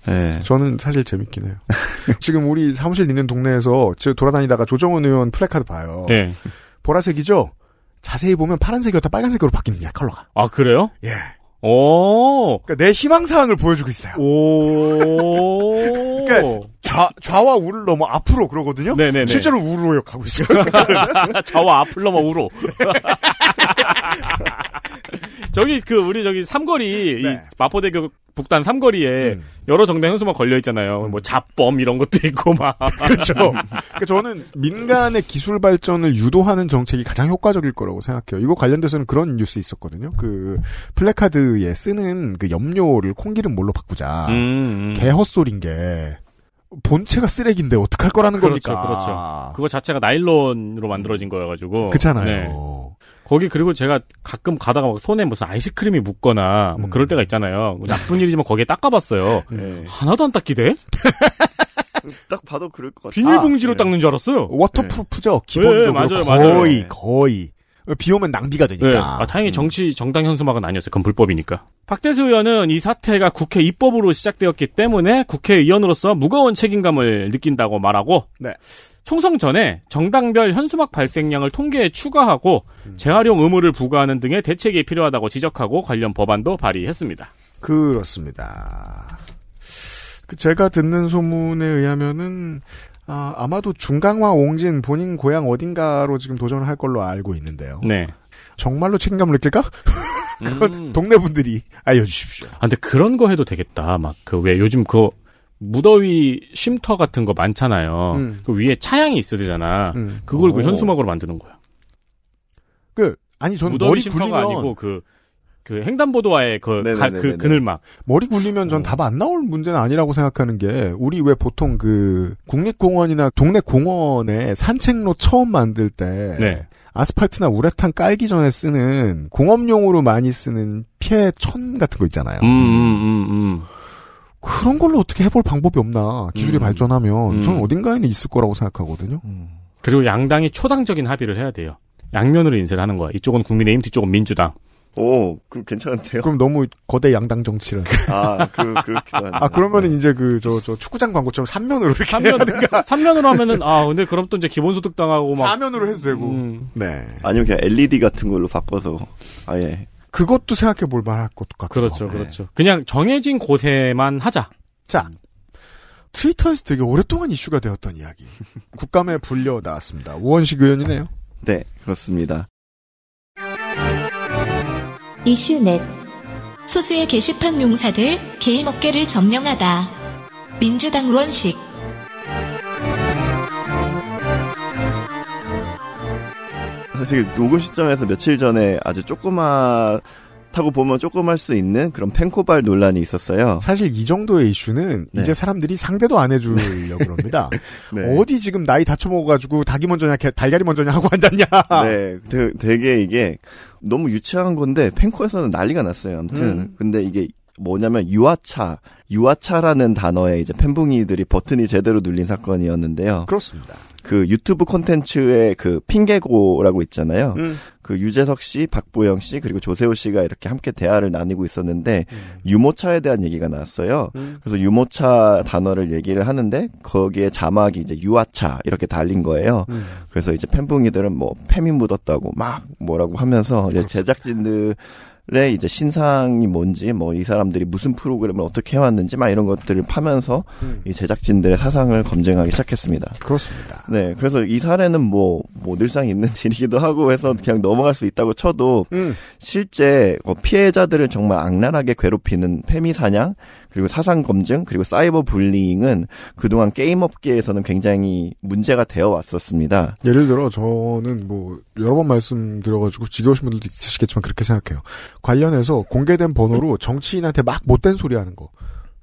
네. 저는 사실 재밌긴 해요. 지금 우리 사무실 있는 동네에서 돌아다니다가 조정은 의원 플래카드 봐요. 네. 보라색이죠? 자세히 보면 파란색이었다 빨간색으로 바뀝니다, 컬러가. 아, 그래요? 예. 오. 그니까내 희망사항을 보여주고 있어요. 오. 그러니까 좌, 좌와 우를 넘어 앞으로 그러거든요. 네네네. 네, 네. 실제로 우로 역하고 있어요. 좌와 앞을 넘어 우로. 저기 그 우리 저기 삼거리 네. 마포대교 북단 삼거리에 음. 여러 정당 현수막 걸려 있잖아요. 음. 뭐 잡범 이런 것도 있고 막. 그렇죠. 그러니까 저는 민간의 기술 발전을 유도하는 정책이 가장 효과적일 거라고 생각해요. 이거 관련돼서는 그런 뉴스 있었거든요. 그 플래카드에 쓰는 그 염료를 콩기름 뭘로 바꾸자. 음, 음. 개헛소린 게 본체가 쓰레기인데 어떡할 거라는 그렇죠, 겁니까? 그렇죠. 그거 자체가 나일론으로 만들어진 거여가지고. 그렇잖아요. 네. 거기 그리고 제가 가끔 가다가 막 손에 무슨 아이스크림이 묻거나 뭐 그럴 음. 때가 있잖아요. 나쁜 일이지만 거기에 닦아봤어요. 음. 네. 하나도 안 닦이대? 딱 봐도 그럴 것같아 비닐봉지로 아, 네. 닦는 줄 알았어요. 워터프루프죠. 네. 기본적으로 네, 맞아요, 거의 맞아요. 거의. 어, 비 오면 낭비가 되니까. 네. 아, 다행히 음. 정치 정당 현수막은 아니었어요. 그건 불법이니까. 박대수 의원은 이 사태가 국회 입법으로 시작되었기 때문에 국회의원으로서 무거운 책임감을 느낀다고 말하고 네. 총선 전에 정당별 현수막 발생량을 통계에 추가하고 음. 재활용 의무를 부과하는 등의 대책이 필요하다고 지적하고 관련 법안도 발의했습니다. 그렇습니다. 그 제가 듣는 소문에 의하면은 아, 아마도 중강화 옹진 본인 고향 어딘가로 지금 도전을 할 걸로 알고 있는데요. 네. 정말로 책임감을 느낄까? 그건 음. 동네 분들이 알려주십시오. 아, 근데 그런 거 해도 되겠다. 막 그 왜 요즘 그 무더위 쉼터 같은 거 많잖아요. 음. 그 위에 차양이 있어야 되잖 음. 그걸 그 오. 그 현수막으로 만드는 거야. 그 아니 저는 머리 쉼터가 굴리면 아니고 그그 횡단보도와의 그, 가, 그 그늘막 머리 굴리면 전 답안 어. 나올 문제는 아니라고 생각하는 게 우리 왜 보통 그 국립공원이나 동네 공원에 산책로 처음 만들 때 네. 아스팔트나 우레탄 깔기 전에 쓰는 공업용으로 많이 쓰는 피해 천 같은 거 있잖아요. 음, 음, 음, 음. 그런 걸로 어떻게 해볼 방법이 없나 기술이 음. 발전하면 음. 저는 어딘가에는 있을 거라고 생각하거든요. 그리고 양당이 초당적인 합의를 해야 돼요. 양면으로 인쇄를 하는 거야. 이쪽은 국민의힘, 뒤쪽은 민주당. 오, 그 괜찮은데요? 그럼 너무 거대 양당 정치를. 아, 그 그렇게 아, 그러면은 네. 이제 그 저 저 축구장 광고처럼 3면으로 이렇게 3면, 3면으로 하면은 아, 근데 그럼 또 이제 기본소득 당하고 막 4면으로 해도 되고. 음. 네. 아니면 그냥 LED 같은 걸로 바꿔서 아예 그것도 생각해 볼 만할 것 같고. 그렇죠. 네. 그렇죠. 그냥 정해진 곳에만 하자. 자. 트위터에서 되게 오랫동안 이슈가 되었던 이야기. 국감에 불려 나왔습니다. 우원식 의원이네요. 네, 그렇습니다. 이슈넷 소수의 게시판 용사들 개인 어깨를 점령하다. 민주당 의원식 사실 녹음 시점에서 며칠 전에 아주 조그마 그렇다고 보면 조금 할 수 있는 그런 펜코발 논란이 있었어요. 사실 이 정도의 이슈는 네. 이제 사람들이 상대도 안 해주려고 그럽니다. 네. 어디 지금 나이 다쳐먹어가지고 닭이 먼저냐, 달걀이 먼저냐 하고 앉았냐. 네, 되, 되게 이게 너무 유치한 건데 펜코에서는 난리가 났어요. 아무튼 음. 근데 이게 뭐냐면 유아차, 유아차라는 단어에 이제 팬붕이들이 버튼이 제대로 눌린 사건이었는데요. 그렇습니다. 그 유튜브 콘텐츠의 그 핑계고라고 있잖아요. 음. 그 유재석 씨, 박보영 씨 그리고 조세호 씨가 이렇게 함께 대화를 나누고 있었는데 음. 유모차에 대한 얘기가 나왔어요. 음. 그래서 유모차 단어를 얘기를 하는데 거기에 자막이 이제 유아차 이렇게 달린 거예요. 음. 그래서 이제 팬붕이들은 뭐 팸이 묻었다고 막 뭐라고 하면서 이제 제작진들 의 이제 신상이 뭔지 뭐 이 사람들이 무슨 프로그램을 어떻게 해왔는지 막 이런 것들을 파면서 음. 이 제작진들의 사상을 검증하기 시작했습니다. 그렇습니다. 네, 그래서 이 사례는 뭐, 뭐 늘상 있는 일이기도 하고 해서 그냥 넘어갈 수 있다고 쳐도 음. 실제 뭐 피해자들을 정말 악랄하게 괴롭히는 페미 사냥 그리고 사상 검증 그리고 사이버 불리잉은 그동안 게임 업계에서는 굉장히 문제가 되어 왔었습니다. 예를 들어 저는 뭐 여러 번 말씀드려가지고 지겨우신 분들도 있으시겠지만 그렇게 생각해요. 관련해서 공개된 번호로 정치인한테 막 못된 소리 하는 거.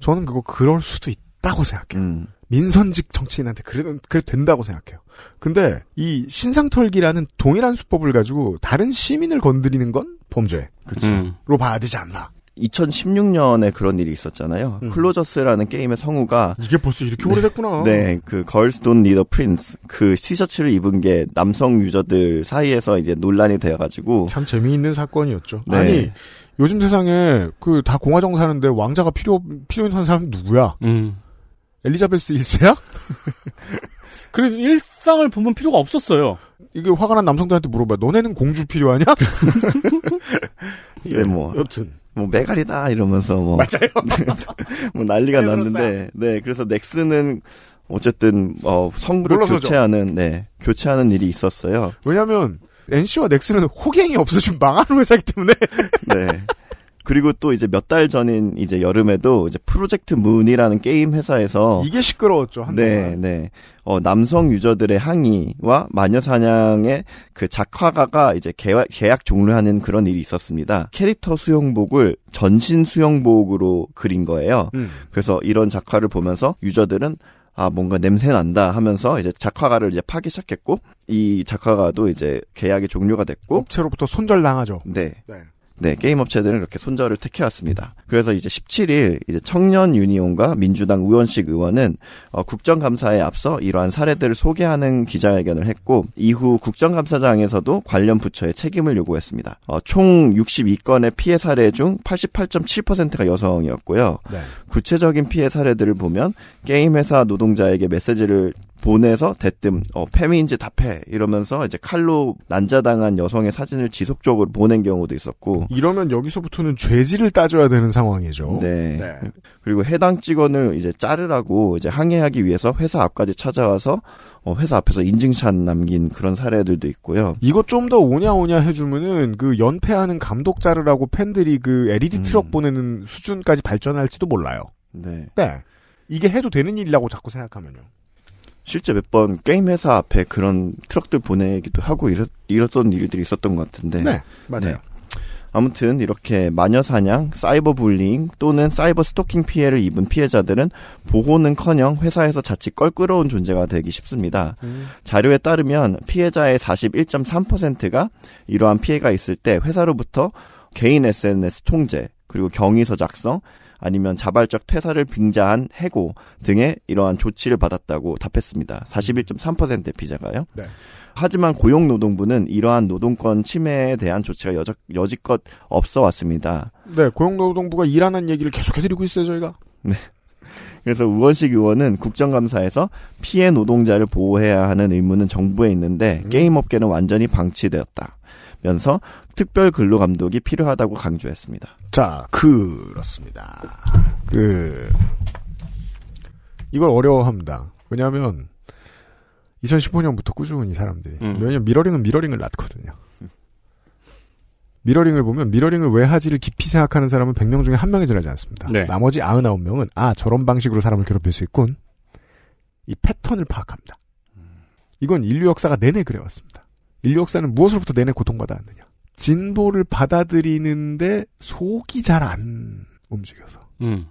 저는 그거 그럴 수도 있다고 생각해요. 음. 민선직 정치인한테 그래도, 그래도 된다고 생각해요. 근데 이 신상털기라는 동일한 수법을 가지고 다른 시민을 건드리는 건 범죄로 음. 봐야 되지 않나. 2016년에 그런 일이 있었잖아요. 음. 클로저스라는 게임의 성우가 이게 벌써 이렇게 네, 오래됐구나. 네, 그 Girls Don't 그 티셔츠를 입은 게 남성 유저들 사이에서 이제 논란이 되어가지고 참 재미있는 사건이었죠. 네. 아니 요즘 세상에 그 다 공화정 사는데 왕자가 필요 필요 있는 사람 누구야? 음. 엘리자베스 1세야? 그래서 일상을 보면 필요가 없었어요. 이게 화가 난 남성들한테 물어봐. 요 너네는 공주 필요하냐? 예, 네, 뭐. 여튼. 뭐 메갈이다 이러면서 뭐 맞아요. 뭐 난리가 네, 났는데 네 그래서 넥슨은 어쨌든 어선부를 교체하는 네 교체하는 일이 있었어요. 왜냐하면 NC와 넥슨은 호갱이 없어 지금 망하는 회사이기 때문에 네 그리고 또 이제 몇 달 전인 이제 여름에도 이제 프로젝트 문이라는 게임 회사에서 이게 시끄러웠죠 한동안. 네, 네. 어, 남성 유저들의 항의와 마녀 사냥의 그 작화가가 이제 계약, 계약 종료하는 그런 일이 있었습니다. 캐릭터 수영복을 전신 수영복으로 그린 거예요. 음. 그래서 이런 작화를 보면서 유저들은 아 뭔가 냄새 난다 하면서 이제 작화가를 이제 파기 시작했고 이 작화가도 이제 계약이 종료가 됐고 업체로부터 손절 당하죠. 네. 네. 네, 게임 업체들은 이렇게 손절을 택해왔습니다. 그래서 이제 17일 이제 청년 유니온과 민주당 우원식 의원은 어, 국정감사에 앞서 이러한 사례들을 소개하는 기자회견을 했고 이후 국정감사장에서도 관련 부처의 책임을 요구했습니다. 어, 총 62건의 피해 사례 중 88.7%가 여성이었고요. 네. 구체적인 피해 사례들을 보면 게임 회사 노동자에게 메시지를 보내서 대뜸 어, 페미인지 답해 이러면서 이제 칼로 난자당한 여성의 사진을 지속적으로 보낸 경우도 있었고 이러면 여기서부터는 죄질을 따져야 되는 상황이죠. 네. 네. 그리고 해당 직원을 이제 자르라고 이제 항해하기 위해서 회사 앞까지 찾아와서 어, 회사 앞에서 인증샷 남긴 그런 사례들도 있고요. 이거 좀 더 오냐오냐 해주면은 그 연패하는 감독 자르라고 팬들이 그 LED 음. 트럭 음. 보내는 수준까지 발전할지도 몰라요. 네. 네. 이게 해도 되는 일이라고 자꾸 생각하면요. 실제 몇 번 게임 회사 앞에 그런 트럭들 보내기도 하고 이랬, 이랬던 일들이 있었던 것 같은데. 네, 맞아요. 네. 아무튼 이렇게 마녀 사냥, 사이버 불링 또는 사이버 스토킹 피해를 입은 피해자들은 보호는커녕 회사에서 자칫 껄끄러운 존재가 되기 쉽습니다. 음. 자료에 따르면 피해자의 41.3%가 이러한 피해가 있을 때 회사로부터 개인 SNS 통제 그리고 경위서 작성 아니면 자발적 퇴사를 빙자한 해고 등의 이러한 조치를 받았다고 답했습니다. 41.3%의 피자가요. 네. 하지만 고용노동부는 이러한 노동권 침해에 대한 조치가 여저, 여지껏 없어 왔습니다. 네, 고용노동부가 일하는 얘기를 계속 해드리고 있어요, 저희가. 네. 그래서 우원식 의원은 국정감사에서 피해 노동자를 보호해야 하는 의무는 정부에 있는데 음. 게임업계는 완전히 방치되었다. 면서 특별 근로 감독이 필요하다고 강조했습니다. 자, 그렇습니다. 그, 이걸 어려워합니다. 왜냐하면 2015년부터 꾸준히 사람들이 음. 왜냐면 미러링은 미러링을 낳거든요. 미러링을 보면 미러링을 왜 하지를 깊이 생각하는 사람은 100명 중에 한 명이 지나지 않습니다. 네. 나머지 99명은 아 저런 방식으로 사람을 괴롭힐 수 있군. 이 패턴을 파악합니다. 음. 이건 인류 역사가 내내 그래왔습니다. 인류 역사는 무엇으로부터 내내 고통받았느냐. 진보를 받아들이는데 속이 잘 안 움직여서. 음.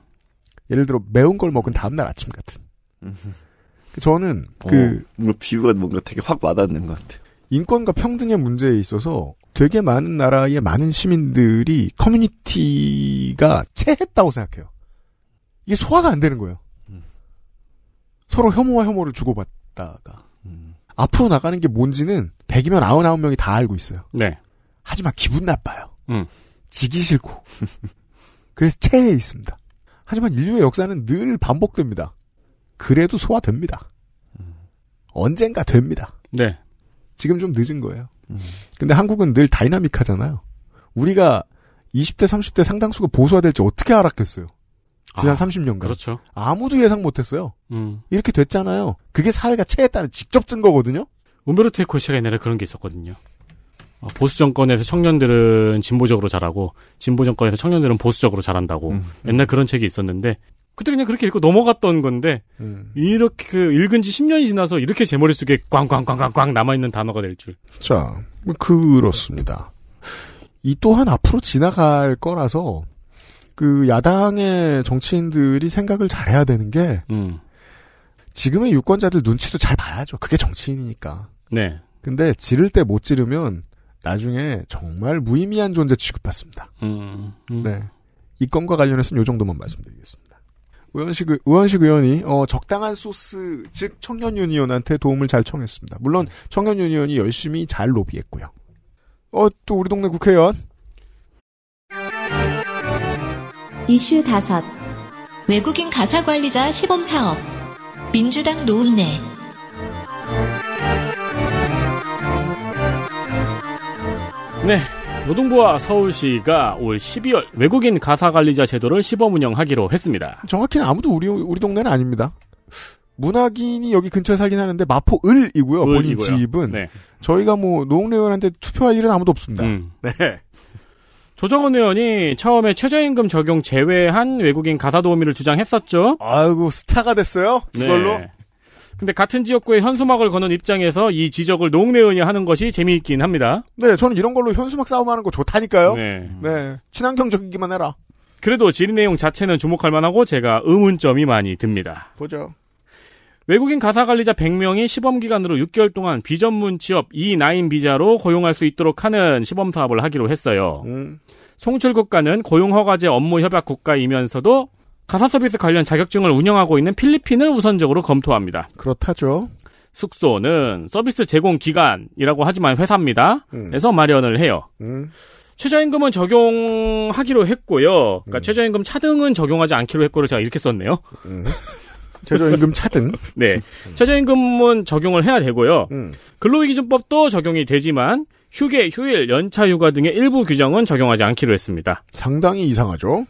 예를 들어 매운 걸 먹은 다음날 아침 같은. 음흠. 저는 어, 그 어, 뭔가 비유가 뭔가 되게 확 와닿는 것 같아요. 인권과 평등의 문제에 있어서 되게 많은 나라의 많은 시민들이 커뮤니티가 체했다고 생각해요. 이게 소화가 안 되는 거예요. 음. 서로 혐오와 혐오를 주고받다가 음. 앞으로 나가는 게 뭔지는 100이면 99명이 다 알고 있어요. 네. 하지만 기분 나빠요. 음. 지기 싫고. 그래서 체에 있습니다. 하지만 인류의 역사는 늘 반복됩니다. 그래도 소화됩니다. 언젠가 됩니다. 네. 지금 좀 늦은 거예요. 음. 근데 한국은 늘 다이나믹하잖아요. 우리가 20대, 30대 상당수가 보수화될지 어떻게 알았겠어요? 지난 아, 30년간. 그렇죠. 아무도 예상 못했어요. 음. 이렇게 됐잖아요. 그게 사회가 체했다는 직접 증거거든요? 우메르트의 코시가 옛날에 그런 게 있었거든요. 어, 보수 정권에서 청년들은 진보적으로 자라고 진보 정권에서 청년들은 보수적으로 자란다고 음, 음. 옛날 그런 책이 있었는데 그때 그냥 그렇게 읽고 넘어갔던 건데 음. 이렇게 그 읽은 지 10년이 지나서 이렇게 제 머릿속에 꽝꽝꽝꽝꽝 남아있는 단어가 될 줄. 자, 그렇습니다. 이 또한 앞으로 지나갈 거라서 그 야당의 정치인들이 생각을 잘해야 되는 게 음. 지금의 유권자들 눈치도 잘 봐야죠. 그게 정치인이니까. 네. 근데 지를 때 못 지르면 나중에 정말 무의미한 존재 취급받습니다. 음, 음. 네. 이 건과 관련해서는 이 정도만 말씀드리겠습니다. 의원식, 의원식 의원이 어, 적당한 소스, 즉 청년 유니온한테 도움을 잘 청했습니다. 물론 청년 유니온이 열심히 잘 로비했고요. 어, 또 우리 동네 국회의원. 이슈 다섯. 외국인 가사 관리자 시범 사업. 민주당 노은내. 네. 노동부와 서울시가 올 12월 외국인 가사관리자 제도를 시범 운영하기로 했습니다. 정확히는 아무도 우리, 우리 동네는 아닙니다. 문학인이 여기 근처에 살긴 하는데 마포을이고요. 을이고요. 집은 네. 저희가 뭐 노웅래 의원한테 투표할 일은 아무도 없습니다. 음. 네. 조정은 의원이 처음에 최저임금 적용 제외한 외국인 가사 도우미를 주장했었죠. 아이고 스타가 됐어요. 네. 이걸로. 네. 근데 같은 지역구에 현수막을 거는 입장에서 이 지적을 농내원이 하는 것이 재미있긴 합니다. 네, 저는 이런 걸로 현수막 싸움하는 거 좋다니까요. 네. 네, 친환경적이기만 해라. 그래도 질의 내용 자체는 주목할 만하고 제가 의문점이 많이 듭니다. 보죠. 외국인 가사 관리자 100명이 시범 기간으로 6개월 동안 비전문 취업 E9 비자로 고용할 수 있도록 하는 시범 사업을 하기로 했어요. 음. 송출국가는 고용 허가제 업무 협약 국가이면서도 가사 서비스 관련 자격증을 운영하고 있는 필리핀을 우선적으로 검토합니다. 그렇다죠. 숙소는 서비스 제공 기간이라고 하지만 회사입니다. 음. 에서 마련을 해요. 음. 최저임금은 적용하기로 했고요. 그러니까 음. 최저임금 차등은 적용하지 않기로 했고를 제가 이렇게 썼네요. 음. 최저임금 차등. 네. 최저임금은 적용을 해야 되고요. 음. 근로기준법도 적용이 되지만 휴게, 휴일, 연차 휴가 등의 일부 규정은 적용하지 않기로 했습니다. 상당히 이상하죠.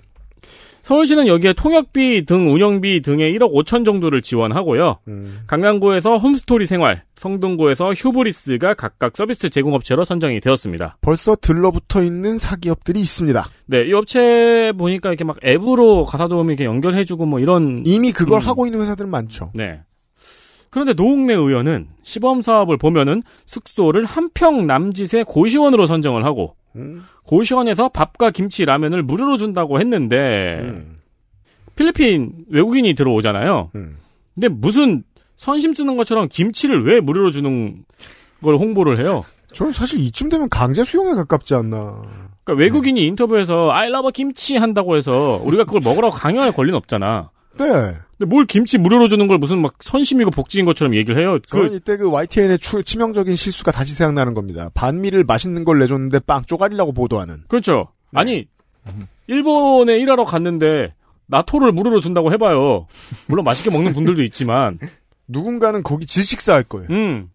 서울시는 여기에 통역비 등 운영비 등의 1억 5천 정도를 지원하고요. 음. 강남구에서 홈스토리 생활, 성동구에서 휴브리스가 각각 서비스 제공업체로 선정이 되었습니다. 벌써 들러붙어 있는 사기업들이 있습니다. 네, 이 업체 보니까 이렇게 막 앱으로 가사 도우미 이렇게 연결해주고 뭐 이런 이미 그걸 음. 하고 있는 회사들 많죠. 네. 그런데 노웅래 의원은 시범 사업을 보면은 숙소를 한평 남짓의 고시원으로 선정을 하고 고시원에서 그 밥과 김치, 라면을 무료로 준다고 했는데 음. 필리핀 외국인이 들어오잖아요. 음. 근데 무슨 선심 쓰는 것처럼 김치를 왜 무료로 주는 걸 홍보를 해요? 저는 사실 이쯤 되면 강제 수용에 가깝지 않나. 그러니까 외국인이 인터뷰에서 I love 김치 한다고 해서 우리가 그걸 먹으라고 강요할 권리는 없잖아. 네. 근데 뭘 김치 무료로 주는 걸 무슨 막 선심이고 복지인 것처럼 얘기를 해요. 그 이때 그 YTN의 출, 치명적인 실수가 다시 생각나는 겁니다. 반미를 맛있는 걸 내줬는데 빵 쪼가리라고 보도하는. 그렇죠. 네. 아니 일본에 일하러 갔는데 나토를 무료로 준다고 해봐요. 물론 맛있게 먹는 분들도 있지만 누군가는 거기 질식사 할 거예요. 음.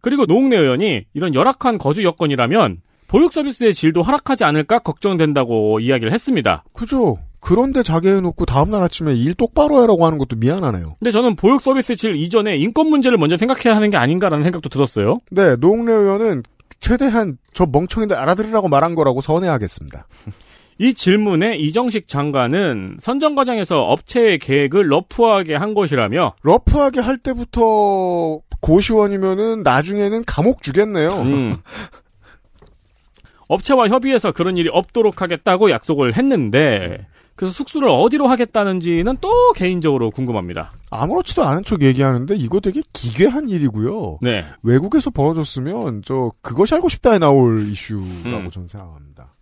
그리고 노웅래 의원이 이런 열악한 거주 여건이라면 보육 서비스의 질도 하락하지 않을까 걱정된다고 이야기를 했습니다. 그죠. 그런데 자게 해놓고 다음날 아침에 일 똑바로 해라고 하는 것도 미안하네요. 근데 저는 보육 서비스 질 이전에 인권 문제를 먼저 생각해야 하는 게 아닌가라는 생각도 들었어요. 네, 노웅래 의원은 최대한 저 멍청이들 알아들으라고 말한 거라고 선회하겠습니다. 이 질문에 이정식 장관은 선정 과정에서 업체의 계획을 러프하게 한 것이라며 러프하게 할 때부터 고시원이면은 나중에는 감옥 주겠네요. 음. 업체와 협의해서 그런 일이 없도록 하겠다고 약속을 했는데 네. 그래서 숙소를 어디로 하겠다는지는 또 개인적으로 궁금합니다. 아무렇지도 않은 척 얘기하는데 이거 되게 기괴한 일이고요. 네. 외국에서 벌어졌으면 저 그것이 알고 싶다에 나올 이슈라고 음. 저는 생각합니다.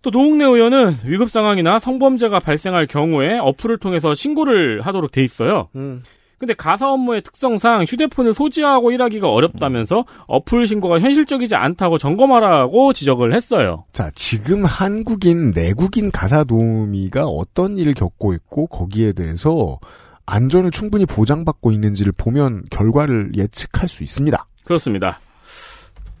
또 노웅래 의원은 위급 상황이나 성범죄가 발생할 경우에 어플을 통해서 신고를 하도록 돼 있어요. 음. 근데 가사 업무의 특성상 휴대폰을 소지하고 일하기가 어렵다면서 어플 신고가 현실적이지 않다고 점검하라고 지적을 했어요. 자, 지금 한국인 내국인 가사 도우미가 어떤 일을 겪고 있고 거기에 대해서 안전을 충분히 보장받고 있는지를 보면 결과를 예측할 수 있습니다. 그렇습니다.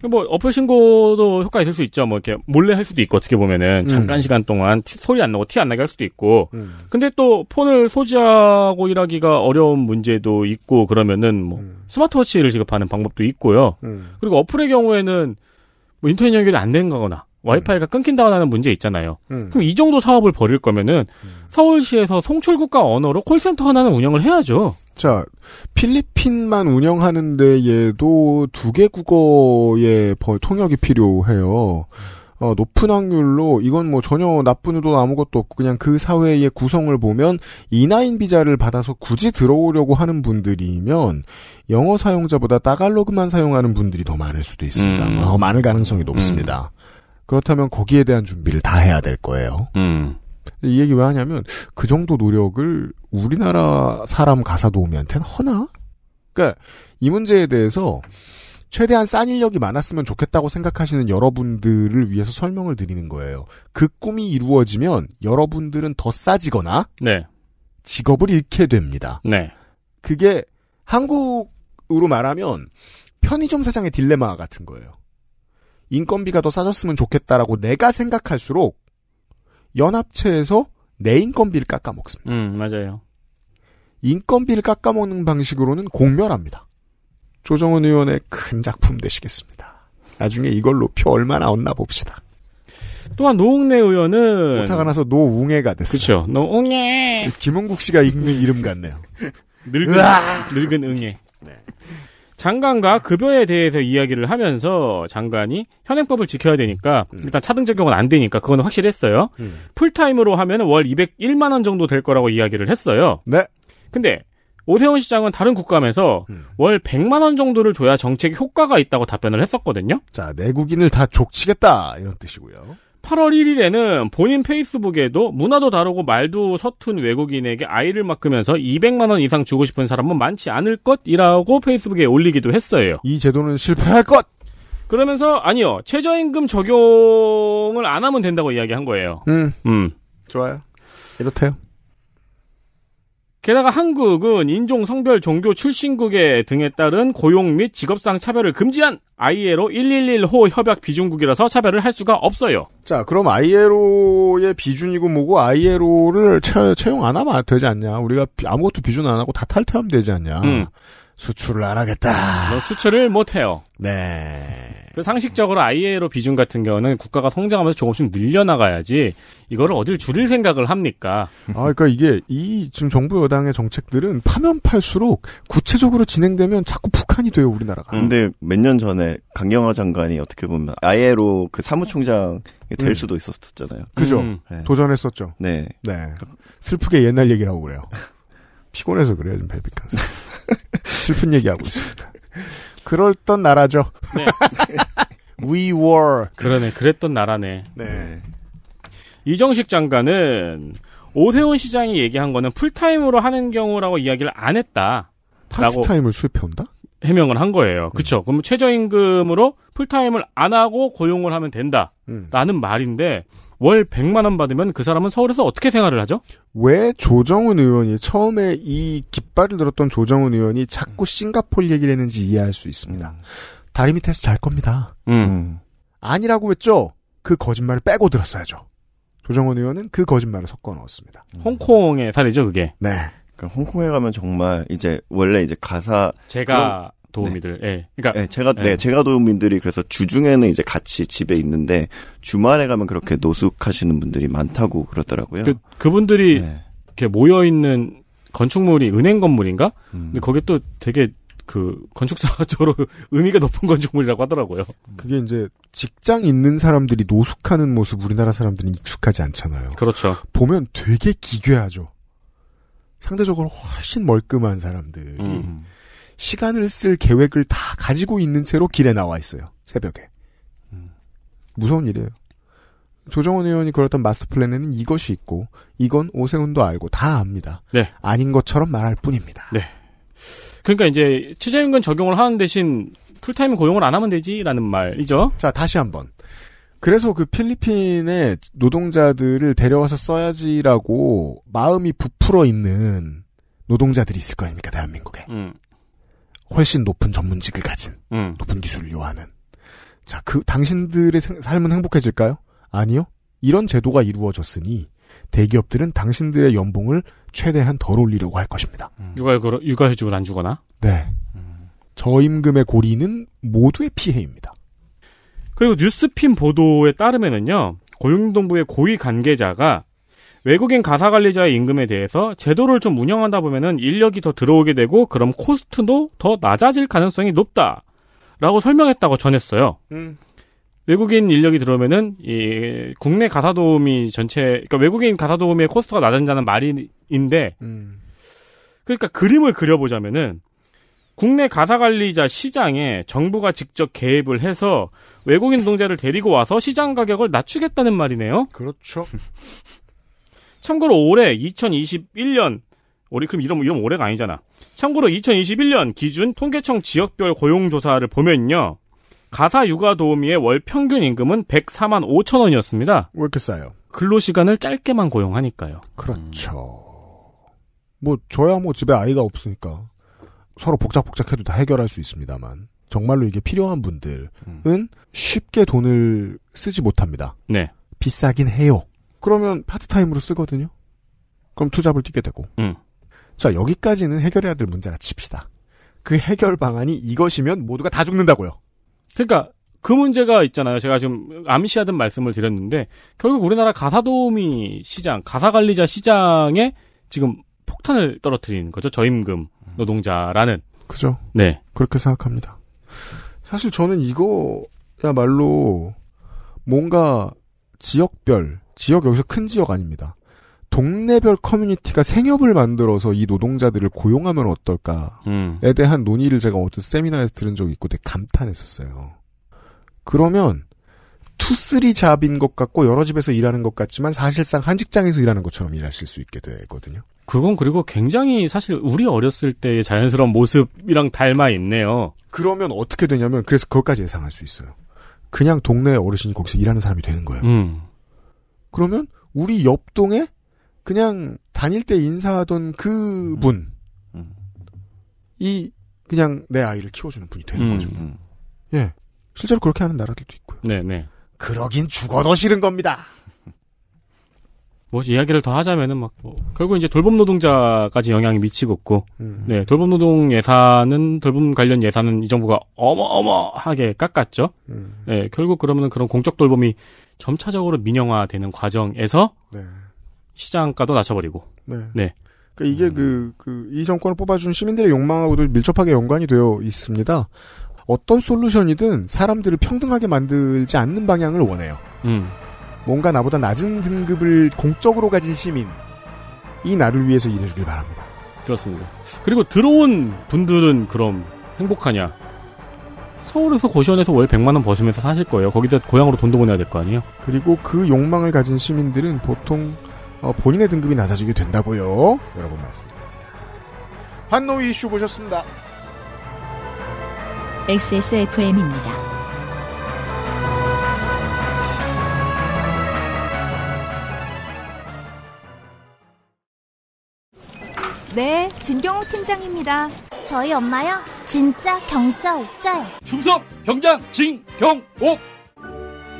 뭐 어플 신고도 효과 있을 수 있죠. 뭐 이렇게 몰래 할 수도 있고 어떻게 보면은 음. 잠깐 시간 동안 티, 소리 안 나고 티 안 나게 할 수도 있고. 음. 근데 또 폰을 소지하고 일하기가 어려운 문제도 있고 그러면은 뭐 음. 스마트워치를 지급하는 방법도 있고요. 음. 그리고 어플의 경우에는 뭐 인터넷 연결이 안 된거나 와이파이가 음. 끊긴다거나 하는 문제 있잖아요. 그럼 이 정도 사업을 벌일 거면은 서울시에서 송출국가 언어로 콜센터 하나는 운영을 해야죠. 자, 필리핀만 운영하는 데에도 두 개 국어의 통역이 필요해요. 어, 높은 확률로 이건 뭐 전혀 나쁜 의도 아무것도 없고 그냥 그 사회의 구성을 보면 이나인 비자를 받아서 굳이 들어오려고 하는 분들이면 영어 사용자보다 따갈로그만 사용하는 분들이 더 많을 수도 있습니다. 음. 어, 많을 가능성이 음. 높습니다. 음. 그렇다면 거기에 대한 준비를 다 해야 될 거예요. 음. 이 얘기 왜 하냐면 그 정도 노력을 우리나라 사람 가사 도우미한테는 허나? 그러니까 이 문제에 대해서 최대한 싼 인력이 많았으면 좋겠다고 생각하시는 여러분들을 위해서 설명을 드리는 거예요. 그 꿈이 이루어지면 여러분들은 더 싸지거나 네. 직업을 잃게 됩니다. 네. 그게 한국으로 말하면 편의점 사장의 딜레마 같은 거예요. 인건비가 더 싸졌으면 좋겠다라고 내가 생각할수록 연합체에서 내 인건비를 깎아 먹습니다. 음, 맞아요. 인건비를 깎아 먹는 방식으로는 공멸합니다. 조정은 의원의 큰 작품 되시겠습니다. 나중에 이걸로 표 얼마나 얻나 봅시다. 또한 노웅래 의원은 오타가 나서 노웅해가 됐어요. 그렇죠. 노웅해. 김은국 씨가 읽는 이름 같네요. 늙은 으악! 늙은 응애. 네. 장관과 급여에 대해서 이야기를 하면서 장관이 현행법을 지켜야 되니까 음. 일단 차등 적용은 안 되니까 그건 확실했어요. 음. 풀타임으로 하면 월 201만 원 정도 될 거라고 이야기를 했어요. 네. 근데 오세훈 시장은 다른 국감에서 음. 월 100만 원 정도를 줘야 정책 효과가 있다고 답변을 했었거든요. 자, 내국인을 다 족치겠다 이런 뜻이고요. 8월 1일에는 본인 페이스북에도 문화도 다르고 말도 서툰 외국인에게 아이를 맡으면서 200만 원 이상 주고 싶은 사람은 많지 않을 것이라고 페이스북에 올리기도 했어요. 이 제도는 실패할 것. 그러면서 아니요 최저임금 적용을 안 하면 된다고 이야기한 거예요. 음, 음, 좋아요. 이렇대요. 게다가 한국은 인종, 성별, 종교, 출신국에 등에 따른 고용 및 직업상 차별을 금지한 ILO 111호 협약 비준국이라서 차별을 할 수가 없어요. 자, 그럼 ILO의 비준이고 뭐고 ILO를 채, 채용 안 하면 되지 않냐? 우리가 아무것도 비준 안 하고 다 탈퇴하면 되지 않냐? 음. 수출을 안 하겠다. 뭐 수출을 못 해요. 네. 상식적으로 IA로 비중 같은 경우는 국가가 성장하면서 조금씩 늘려나가야지 이거를 어딜 줄일 생각을 합니까? 아, 그러니까 이게 이 지금 정부 여당의 정책들은 파면 팔수록 구체적으로 진행되면 자꾸 북한이 돼요 우리나라가. 근데 몇 년 전에 강경화 장관이 어떻게 보면 IA로 그 사무총장 될 음. 수도 있었잖아요. 그죠. 음. 네. 도전했었죠. 네. 네. 슬프게 옛날 얘기라고 그래요. 피곤해서 그래요, 좀 벨비칸. 슬픈 얘기하고 있습니다. 그럴던 나라죠. 네. We were. 그러네. 그랬던 나라네. 네. 이정식 장관은 오세훈 시장이 얘기한 거는 풀타임으로 하는 경우라고 이야기를 안 했다. 파트타임을 수입해온다? 해명을 한 거예요. 음. 그쵸. 그럼 최저임금으로 풀타임을 안 하고 고용을 하면 된다. 음. 라는 음. 말인데, 월 100만 원 받으면 그 사람은 서울에서 어떻게 생활을 하죠? 왜 조정훈 의원이 처음에 이 깃발을 들었던 조정훈 의원이 자꾸 음. 싱가폴 얘기를 했는지 이해할 수 있습니다. 음. 다리 밑에서 잘 겁니다. 음. 음. 아니라고 했죠. 그 거짓말을 빼고 들었어야죠. 조정원 의원은 그 거짓말을 섞어 넣었습니다. 홍콩의 사례죠, 그게. 네. 그러니까 홍콩에 가면 정말 이제 원래 이제 가사 제가 도우미들. 네. 네. 그러니까 네, 제가 네. 예. 제가 도우미들이 그래서 주중에는 이제 같이 집에 있는데 주말에 가면 그렇게 노숙하시는 분들이 많다고 그러더라고요. 그, 그분들이 네. 이렇게 모여 있는 건축물이 은행 건물인가? 음. 근데 거기 또 되게 그 건축사적으로 의미가 높은 건축물이라고 하더라고요. 그게 이제 직장 있는 사람들이 노숙하는 모습 우리나라 사람들은 익숙하지 않잖아요. 그렇죠. 보면 되게 기괴하죠. 상대적으로 훨씬 멀끔한 사람들이 음. 시간을 쓸 계획을 다 가지고 있는 채로 길에 나와 있어요. 새벽에. 무서운 일이에요. 조정원 의원이 그었던 마스터 플랜에는 이것이 있고 이건 오세훈도 알고 다 압니다. 네. 아닌 것처럼 말할 뿐입니다. 네. 그러니까 이제 최저임금 적용을 하는 대신 풀타임 고용을 안 하면 되지라는 말이죠. 자 다시 한번. 그래서 그 필리핀의 노동자들을 데려와서 써야지라고 마음이 부풀어 있는 노동자들이 있을 거 아닙니까 대한민국에. 음. 훨씬 높은 전문직을 가진 음. 높은 기술을 요하는 자 그 당신들의 삶은 행복해질까요? 아니요. 이런 제도가 이루어졌으니 대기업들은 당신들의 연봉을 최대한 덜 올리려고 할 것입니다. 음. 육아 육아휴직을 안 주거나 네 음. 저임금의 고리는 모두의 피해입니다. 그리고 뉴스핀 보도에 따르면은요 고용노동부의 고위 관계자가 외국인 가사 관리자의 임금에 대해서 제도를 좀운영한다 보면은 인력이 더 들어오게 되고 그럼 코스트도 더 낮아질 가능성이 높다. 라고 설명했다고 전했어요. 음. 외국인 인력이 들어오면은 이 국내 가사 도우미 전체 그러니까 외국인 가사 도우미의 코스트가 낮아진다는 말인데 음. 그러니까 그림을 그려보자면은 국내 가사 관리자 시장에 정부가 직접 개입을 해서 외국인 동자를 데리고 와서 시장 가격을 낮추겠다는 말이네요. 그렇죠. 참고로 올해 2021년 우리 그럼 이런 이런 올해가 아니잖아. 참고로 2021년 기준 통계청 지역별 고용조사를 보면요. 가사 육아 도우미의 월 평균 임금은 104만 5천 원이었습니다. 왜 이렇게 싸요? 근로 시간을 짧게만 고용하니까요. 그렇죠. 뭐 저야 뭐 집에 아이가 없으니까 서로 복작복작해도 다 해결할 수 있습니다만 정말로 이게 필요한 분들은 음. 쉽게 돈을 쓰지 못합니다. 네. 비싸긴 해요. 그러면 파트타임으로 쓰거든요. 그럼 투잡을 뛰게 되고. 음. 자 여기까지는 해결해야 될 문제라 칩시다. 그 해결 방안이 이것이면 모두가 다 죽는다고요. 그러니까 그 문제가 있잖아요. 제가 지금 암시하던 말씀을 드렸는데 결국 우리나라 가사도우미 시장, 가사관리자 시장에 지금 폭탄을 떨어뜨리는 거죠. 저임금 노동자라는. 그죠. 네. 그렇게 생각합니다. 사실 저는 이거야말로 뭔가 지역별 지역 여기서 큰 지역 아닙니다. 동네별 커뮤니티가 생협을 만들어서 이 노동자들을 고용하면 어떨까에 음. 대한 논의를 제가 어떤 세미나에서 들은 적이 있고 되게 감탄했었어요. 그러면 투쓰리 잡인 것 같고 여러 집에서 일하는 것 같지만 사실상 한 직장에서 일하는 것처럼 일하실 수 있게 되거든요. 그건 그리고 굉장히 사실 우리 어렸을 때의 자연스러운 모습이랑 닮아 있네요. 그러면 어떻게 되냐면 그래서 그것까지 예상할 수 있어요. 그냥 동네 어르신이 거기서 일하는 사람이 되는 거예요. 음. 그러면 우리 옆 동에 그냥 다닐 때 인사하던 그 분, 음. 음. 이 그냥 내 아이를 키워주는 분이 되는 음, 거죠. 예. 실제로 그렇게 하는 나라들도 있고요. 네네. 네. 그러긴 죽어도 싫은 겁니다. 뭐 이야기를 더 하자면은 막뭐 결국 이제 돌봄 노동자까지 영향이 미치고 있고 음. 네 돌봄 노동 예산은 돌봄 관련 예산은 이 정부가 어마어마하게 깎았죠. 음. 네 결국 그러면은 그런 공적 돌봄이 점차적으로 민영화되는 과정에서 네. 시장가도 낮춰버리고. 네. 네. 그러니까 이게 음. 그, 그, 이 정권을 뽑아준 시민들의 욕망하고도 밀접하게 연관이 되어 있습니다. 어떤 솔루션이든 사람들을 평등하게 만들지 않는 방향을 원해요. 음. 뭔가 나보다 낮은 등급을 공적으로 가진 시민. 이 나를 위해서 일해주길 바랍니다. 그렇습니다. 그리고 들어온 분들은 그럼 행복하냐? 서울에서 고시원에서 월 100만 원 버시면서 사실 거예요. 거기다 고향으로 돈도 보내야 될 거 아니에요. 그리고 그 욕망을 가진 시민들은 보통 어, 본인의 등급이 낮아지게 된다고요. 여러분 말씀드립니다. 한노위 이슈 보셨습니다. XSFM입니다. 네, 진경호 팀장입니다. 저희 엄마요? 진짜 경자 옥자요. 충성 경장 진경옥.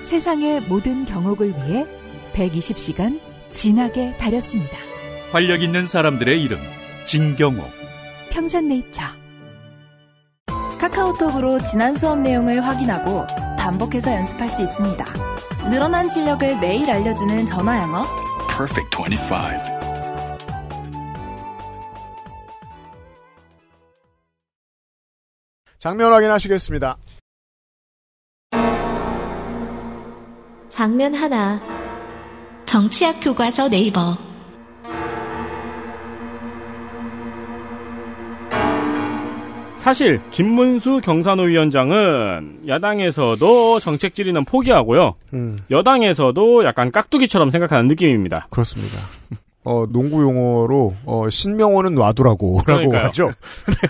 세상의 모든 경옥을 위해 120시간 진하게 다렸습니다. 활력 있는 사람들의 이름 진경옥. 평산네이처. 카카오톡으로 지난 수업 내용을 확인하고 반복해서 연습할 수 있습니다. 늘어난 실력을 매일 알려주는 전화 영어. Perfect 25. 장면 확인하시겠습니다. 장면 하나. 정치학 교과서 네이버. 사실 김문수 경산호 위원장은 야당에서도 정책 질의는 포기하고요. 음. 여당에서도 약간 깍두기처럼 생각하는 느낌입니다. 그렇습니다. 어, 농구 용어로 어, 신명호는 와두라고라고 하죠.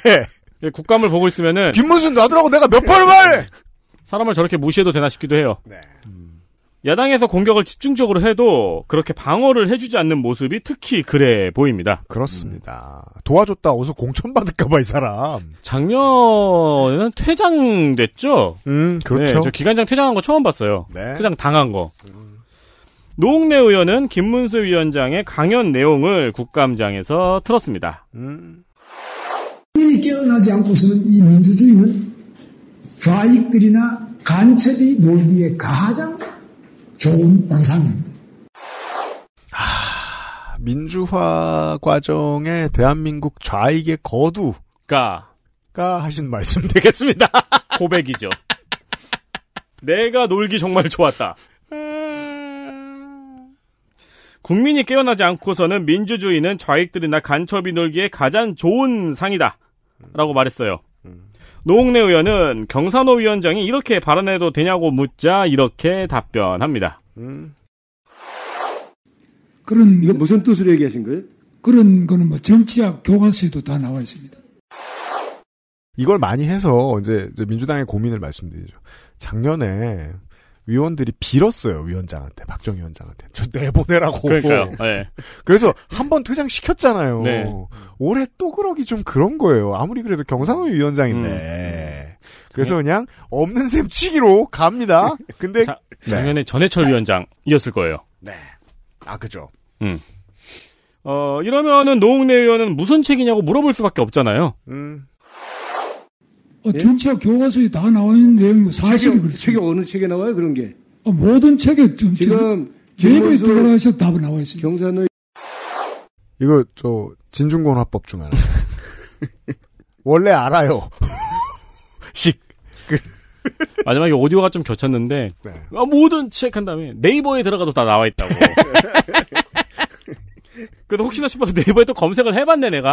네. 예, 국감을 보고 있으면은 김문순 나더라고 내가 몇 번을 말해. 사람을 저렇게 무시해도 되나 싶기도 해요. 네. 음. 야당에서 공격을 집중적으로 해도 그렇게 방어를 해주지 않는 모습이 특히 그래 보입니다. 그렇습니다. 도와줬다 어서 공천 받을까봐 이 사람. 작년에는 퇴장됐죠. 음 그렇죠. 네, 저 기관장 퇴장한 거 처음 봤어요. 네. 퇴장 당한 거. 음. 노웅래 의원은 김문수 위원장의 강연 내용을 국감장에서 틀었습니다. 음. 국민이 깨어나지 않고서는 이 민주주의는 좌익들이나 간첩이 놀기에 가장 좋은 완상입니다. 하, 아, 민주화 과정에 대한민국 좌익의 거두가 가 하신 말씀 되겠습니다. 고백이죠. 내가 놀기 정말 좋았다. 국민이 깨어나지 않고서는 민주주의는 좌익들이나 간첩이 놀기에 가장 좋은 상이다. 라고 말했어요. 음. 노웅래 의원은 경산호 위원장이 이렇게 발언해도 되냐고 묻자 이렇게 답변합니다. 음. 그런 이거 무슨 뜻으로 얘기하신 거예요? 그런 거는 뭐 정치학 교과서에도 다 나와 있습니다. 이걸 많이 해서 이제 민주당의 고민을 말씀드리죠. 작년에 위원들이 빌었어요 위원장한테 박정 희 위원장한테 저 내보내라고. 그러니까요. 뭐. 네. 그래서 한 번 퇴장 시켰잖아요. 네. 올해 또 그러기 좀 그런 거예요. 아무리 그래도 경상우 위원장인데. 음. 그래서 네. 그냥 없는 셈 치기로 갑니다. 근데 자, 네. 작년에 네. 전해철 위원장이었을 거예요. 네. 아 그죠. 음. 어 이러면은 노웅래 의원은 무슨 책이냐고 물어볼 수밖에 없잖아요. 음. 어, 예? 전체 교과서에 다 나와 있는 내용 사실이 그렇죠. 책이 어느 책에 나와요 그런 게? 어, 모든 책에 지금, 지금 내 들어가서 답을 나와 있습니다. 경산의 이거 저 진중권 화법 중 하나. 원래 알아요. 식. 그 마지막에 오디오가 좀 겹쳤는데 네. 아, 모든 책 한 다음에 네이버에 들어가도 다 나와 있다고. 그래도 혹시나 싶어서 네이버에 또 검색을 해봤네 내가.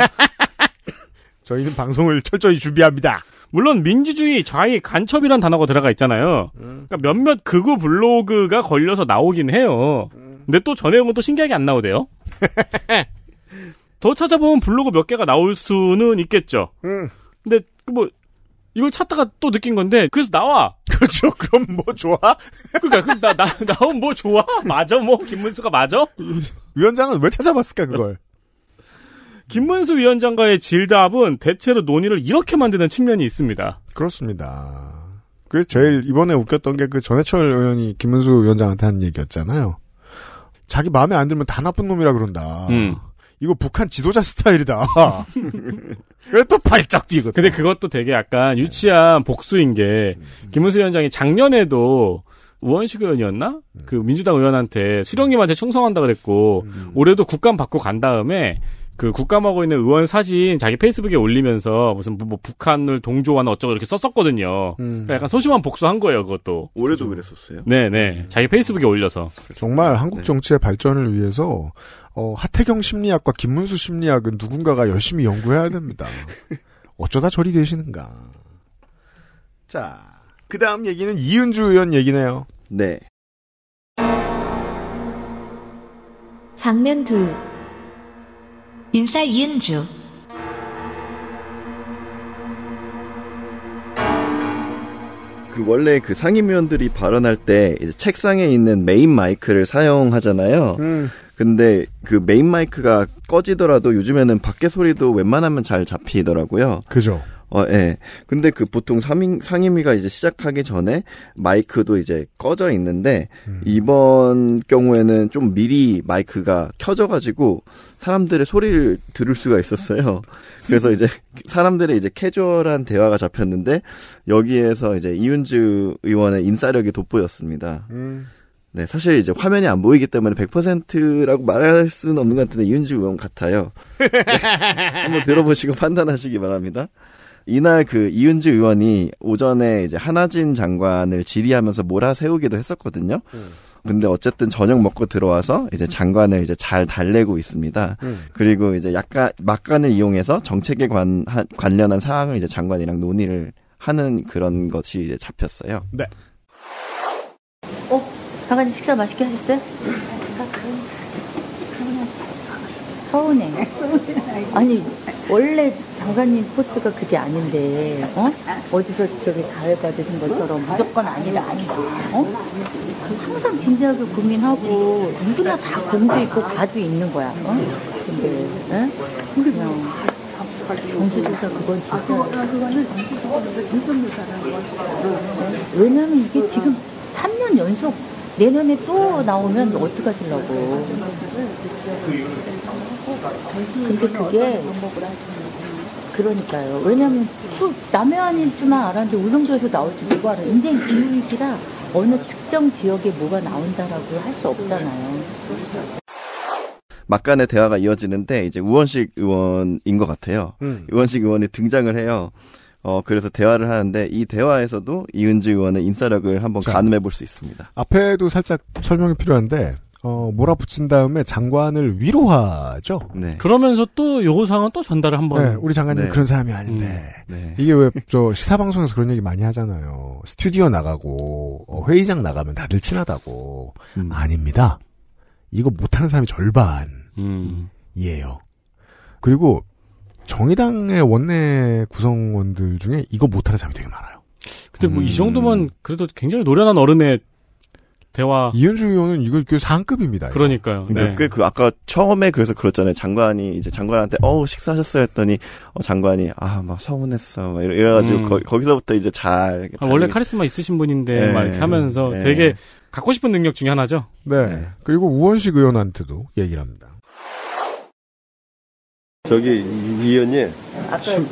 저희는 방송을 철저히 준비합니다. 물론 민주주의 좌익 간첩이란 단어가 들어가 있잖아요. 그러니까 몇몇 극우 블로그가 걸려서 나오긴 해요. 근데 또저 내용은 또 신기하게 안 나오대요. 더 찾아보면 블로그 몇 개가 나올 수는 있겠죠. 음. 근데 그 뭐 이걸 찾다가 또 느낀 건데 그래서 나와. 그렇죠. 그럼 뭐 좋아? 그러니까 그 나, 나 나온 뭐 좋아? 맞아 뭐 김문수가 맞아? 위원장은 왜 찾아봤을까 그걸? 김문수 위원장과의 질답은 대체로 논의를 이렇게 만드는 측면이 있습니다. 그렇습니다. 그게 제일 이번에 웃겼던 게 그 전해철 의원이 김문수 위원장한테 한 얘기였잖아요. 자기 마음에 안 들면 다 나쁜 놈이라 그런다. 음. 이거 북한 지도자 스타일이다. 그래 또 발짝 뛰고. 근데 그것도 되게 약간 네. 유치한 복수인 게 음. 김문수 위원장이 작년에도 우원식 의원이었나? 음. 그 민주당 의원한테 수령님한테 충성한다 그랬고 음. 올해도 국감 받고 간 다음에 그국가하고 있는 의원 사진 자기 페이스북에 올리면서 무슨 뭐, 뭐 북한을 동조하는 어쩌고 이렇게 썼었거든요. 음. 그러니까 약간 소심한 복수한 거예요, 그것도. 올해도 그랬었어요. 네네. 음. 네. 자기 페이스북에 올려서. 정말 네. 한국 정치의 발전을 위해서 어, 하태경 심리학과 김문수 심리학은 누군가가 열심히 연구해야 됩니다. 어쩌다 저리 되시는가. 자, 그 다음 얘기는 이은주 의원 얘기네요. 네. 장면 둘. 인사 이은주 그 원래 그 상임위원들이 발언할 때 책상에 있는 메인 마이크를 사용하잖아요. 음. 근데 그 메인 마이크가 꺼지더라도 요즘에는 밖에 소리도 웬만하면 잘 잡히더라고요. 그죠. 어, 예. 근데 그 보통 상임, 상임위가 이제 시작하기 전에 마이크도 이제 꺼져 있는데, 음. 이번 경우에는 좀 미리 마이크가 켜져가지고, 사람들의 소리를 들을 수가 있었어요. 그래서 이제, 사람들의 이제 캐주얼한 대화가 잡혔는데, 여기에서 이제 이윤주 의원의 인싸력이 돋보였습니다. 음. 네, 사실 이제 화면이 안 보이기 때문에 100%라고 말할 수는 없는 것 같은데, 이윤주 의원 같아요. 네, 한번 들어보시고 판단하시기 바랍니다. 이날 그 이은지 의원이 오전에 이제 하나진 장관을 질의하면서 몰아세우기도 했었거든요. 음. 근데 어쨌든 저녁 먹고 들어와서 이제 장관을 이제 잘 달래고 있습니다. 음. 그리고 이제 약간 막간을 이용해서 정책에 관 하, 관련한 사항을 이제 장관이랑 논의를 하는 그런 것이 이제 잡혔어요. 네. 어, 장관님 식사 맛있게 하셨어요? 아, 아, 아, 서운해. 아니 원래 장사님 포스가 그게 아닌데 어? 어디서 저기 가해 받으신 것처럼 무조건 아니다 아니다 어? 그 항상 진지하게 고민하고 누구나 다 공도 있고 과도 있는 거야 어? 근데 응? 그냥 정신조사 그건 진짜 왜냐면 이게 지금 3년 연속 내년에 또 나오면 어떡하실라고 근데 그게 그러니까요. 왜냐면 하 남해 안일 줄만 알았는데 우정도에서 나올지 누가 알아. 인생 기후이기라 어느 특정 지역에 뭐가 나온다라고 할 수 없잖아요. 막간의 대화가 이어지는데 이제 우원식 의원인 것 같아요. 음. 우원식 의원이 등장을 해요. 어 그래서 대화를 하는데 이 대화에서도 이은지 의원의 인사력을 한번 가늠해 볼 수 있습니다. 앞에도 살짝 설명이 필요한데 어, 몰아붙인 다음에 장관을 위로하죠. 네. 그러면서 또 요구사항은 또 전달을 한번. 네, 우리 장관님 네. 그런 사람이 아닌데. 음, 네. 이게 왜 저 시사방송에서 그런 얘기 많이 하잖아요. 스튜디오 나가고 어, 회의장 나가면 다들 친하다고. 음. 아닙니다. 이거 못하는 사람이 절반이에요. 음. 그리고 정의당의 원내 구성원들 중에 이거 못하는 사람이 되게 많아요. 근데 뭐이 음. 정도면 그래도 굉장히 노련한 어른의 대화. 이현주 의원은 이걸꽤 상급입니다. 그러니까요. 네. 꽤그 아까 처음에 그래서 그랬잖아요 장관이 이제 장관한테 어 식사하셨어요 했더니 어, 장관이 아 막 서운했어 막 이래, 가지고 음. 거, 기서부터 이제 잘. 아, 원래 카리스마 있으신 분인데 네. 막 이렇게 하면서 네. 되게 갖고 싶은 능력 중에 하나죠. 네. 네. 그리고 우원식 의원한테도 얘기를 합니다. 저기 이현원이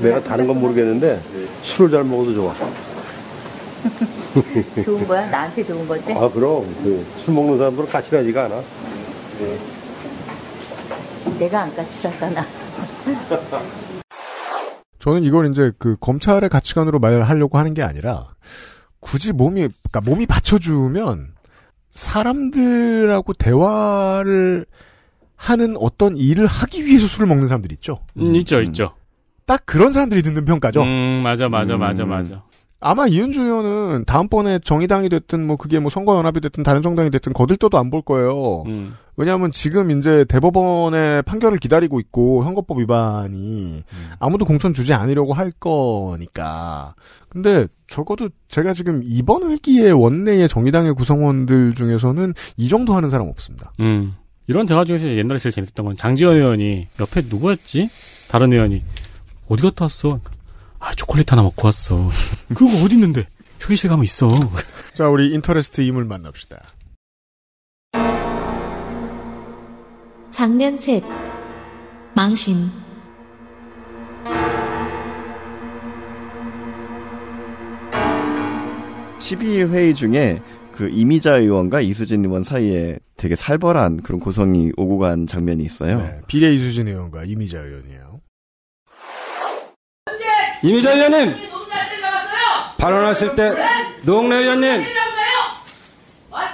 내가 다른 건 모르겠는데 술을 잘 먹어도 좋아. 좋은 거야? 나한테 좋은 거지? 아 그럼 그 술 먹는 사람들은 까칠하지가 않아 네. 내가 안 까칠하잖아 저는 이걸 이제 그 검찰의 가치관으로 말하려고 하는 게 아니라 굳이 몸이 그러니까 몸이 받쳐주면 사람들하고 대화를 하는 어떤 일을 하기 위해서 술을 먹는 사람들이 있죠. 음, 있죠, 음. 있죠. 딱 그런 사람들이 듣는 평가죠. 음, 맞아, 맞아, 음. 맞아, 맞아. 아마 이은주 의원은 다음번에 정의당이 됐든 뭐 그게 뭐 선거연합이 됐든 다른 정당이 됐든 거들떠도 안 볼 거예요. 음. 왜냐하면 지금 이제 대법원의 판결을 기다리고 있고 선거법 위반이 음. 아무도 공천 주지 않으려고 할 거니까. 근데 적어도 제가 지금 이번 회기에 원내의 정의당의 구성원들 중에서는 이 정도 하는 사람 없습니다. 음. 이런 대화 중에서 옛날에 제일 재밌었던 건 장지원 의원이 옆에 누구였지? 다른 의원이 어디 갔다 왔어? 아, 초콜릿 하나 먹고 왔어. 그거 어디 있는데? 휴게실 가면 있어. 자, 우리 인터레스트 임을 만납시다. 장면 셋. 망신. 십이일 회의 중에 그 이미자 의원과 이수진 의원 사이에 되게 살벌한 그런 고성이 오고 간 장면이 있어요. 네, 비례 이수진 의원과 이미자 의원이에요. 이미자 의원님 발언하실 때 노웅래 네. 의원님 아,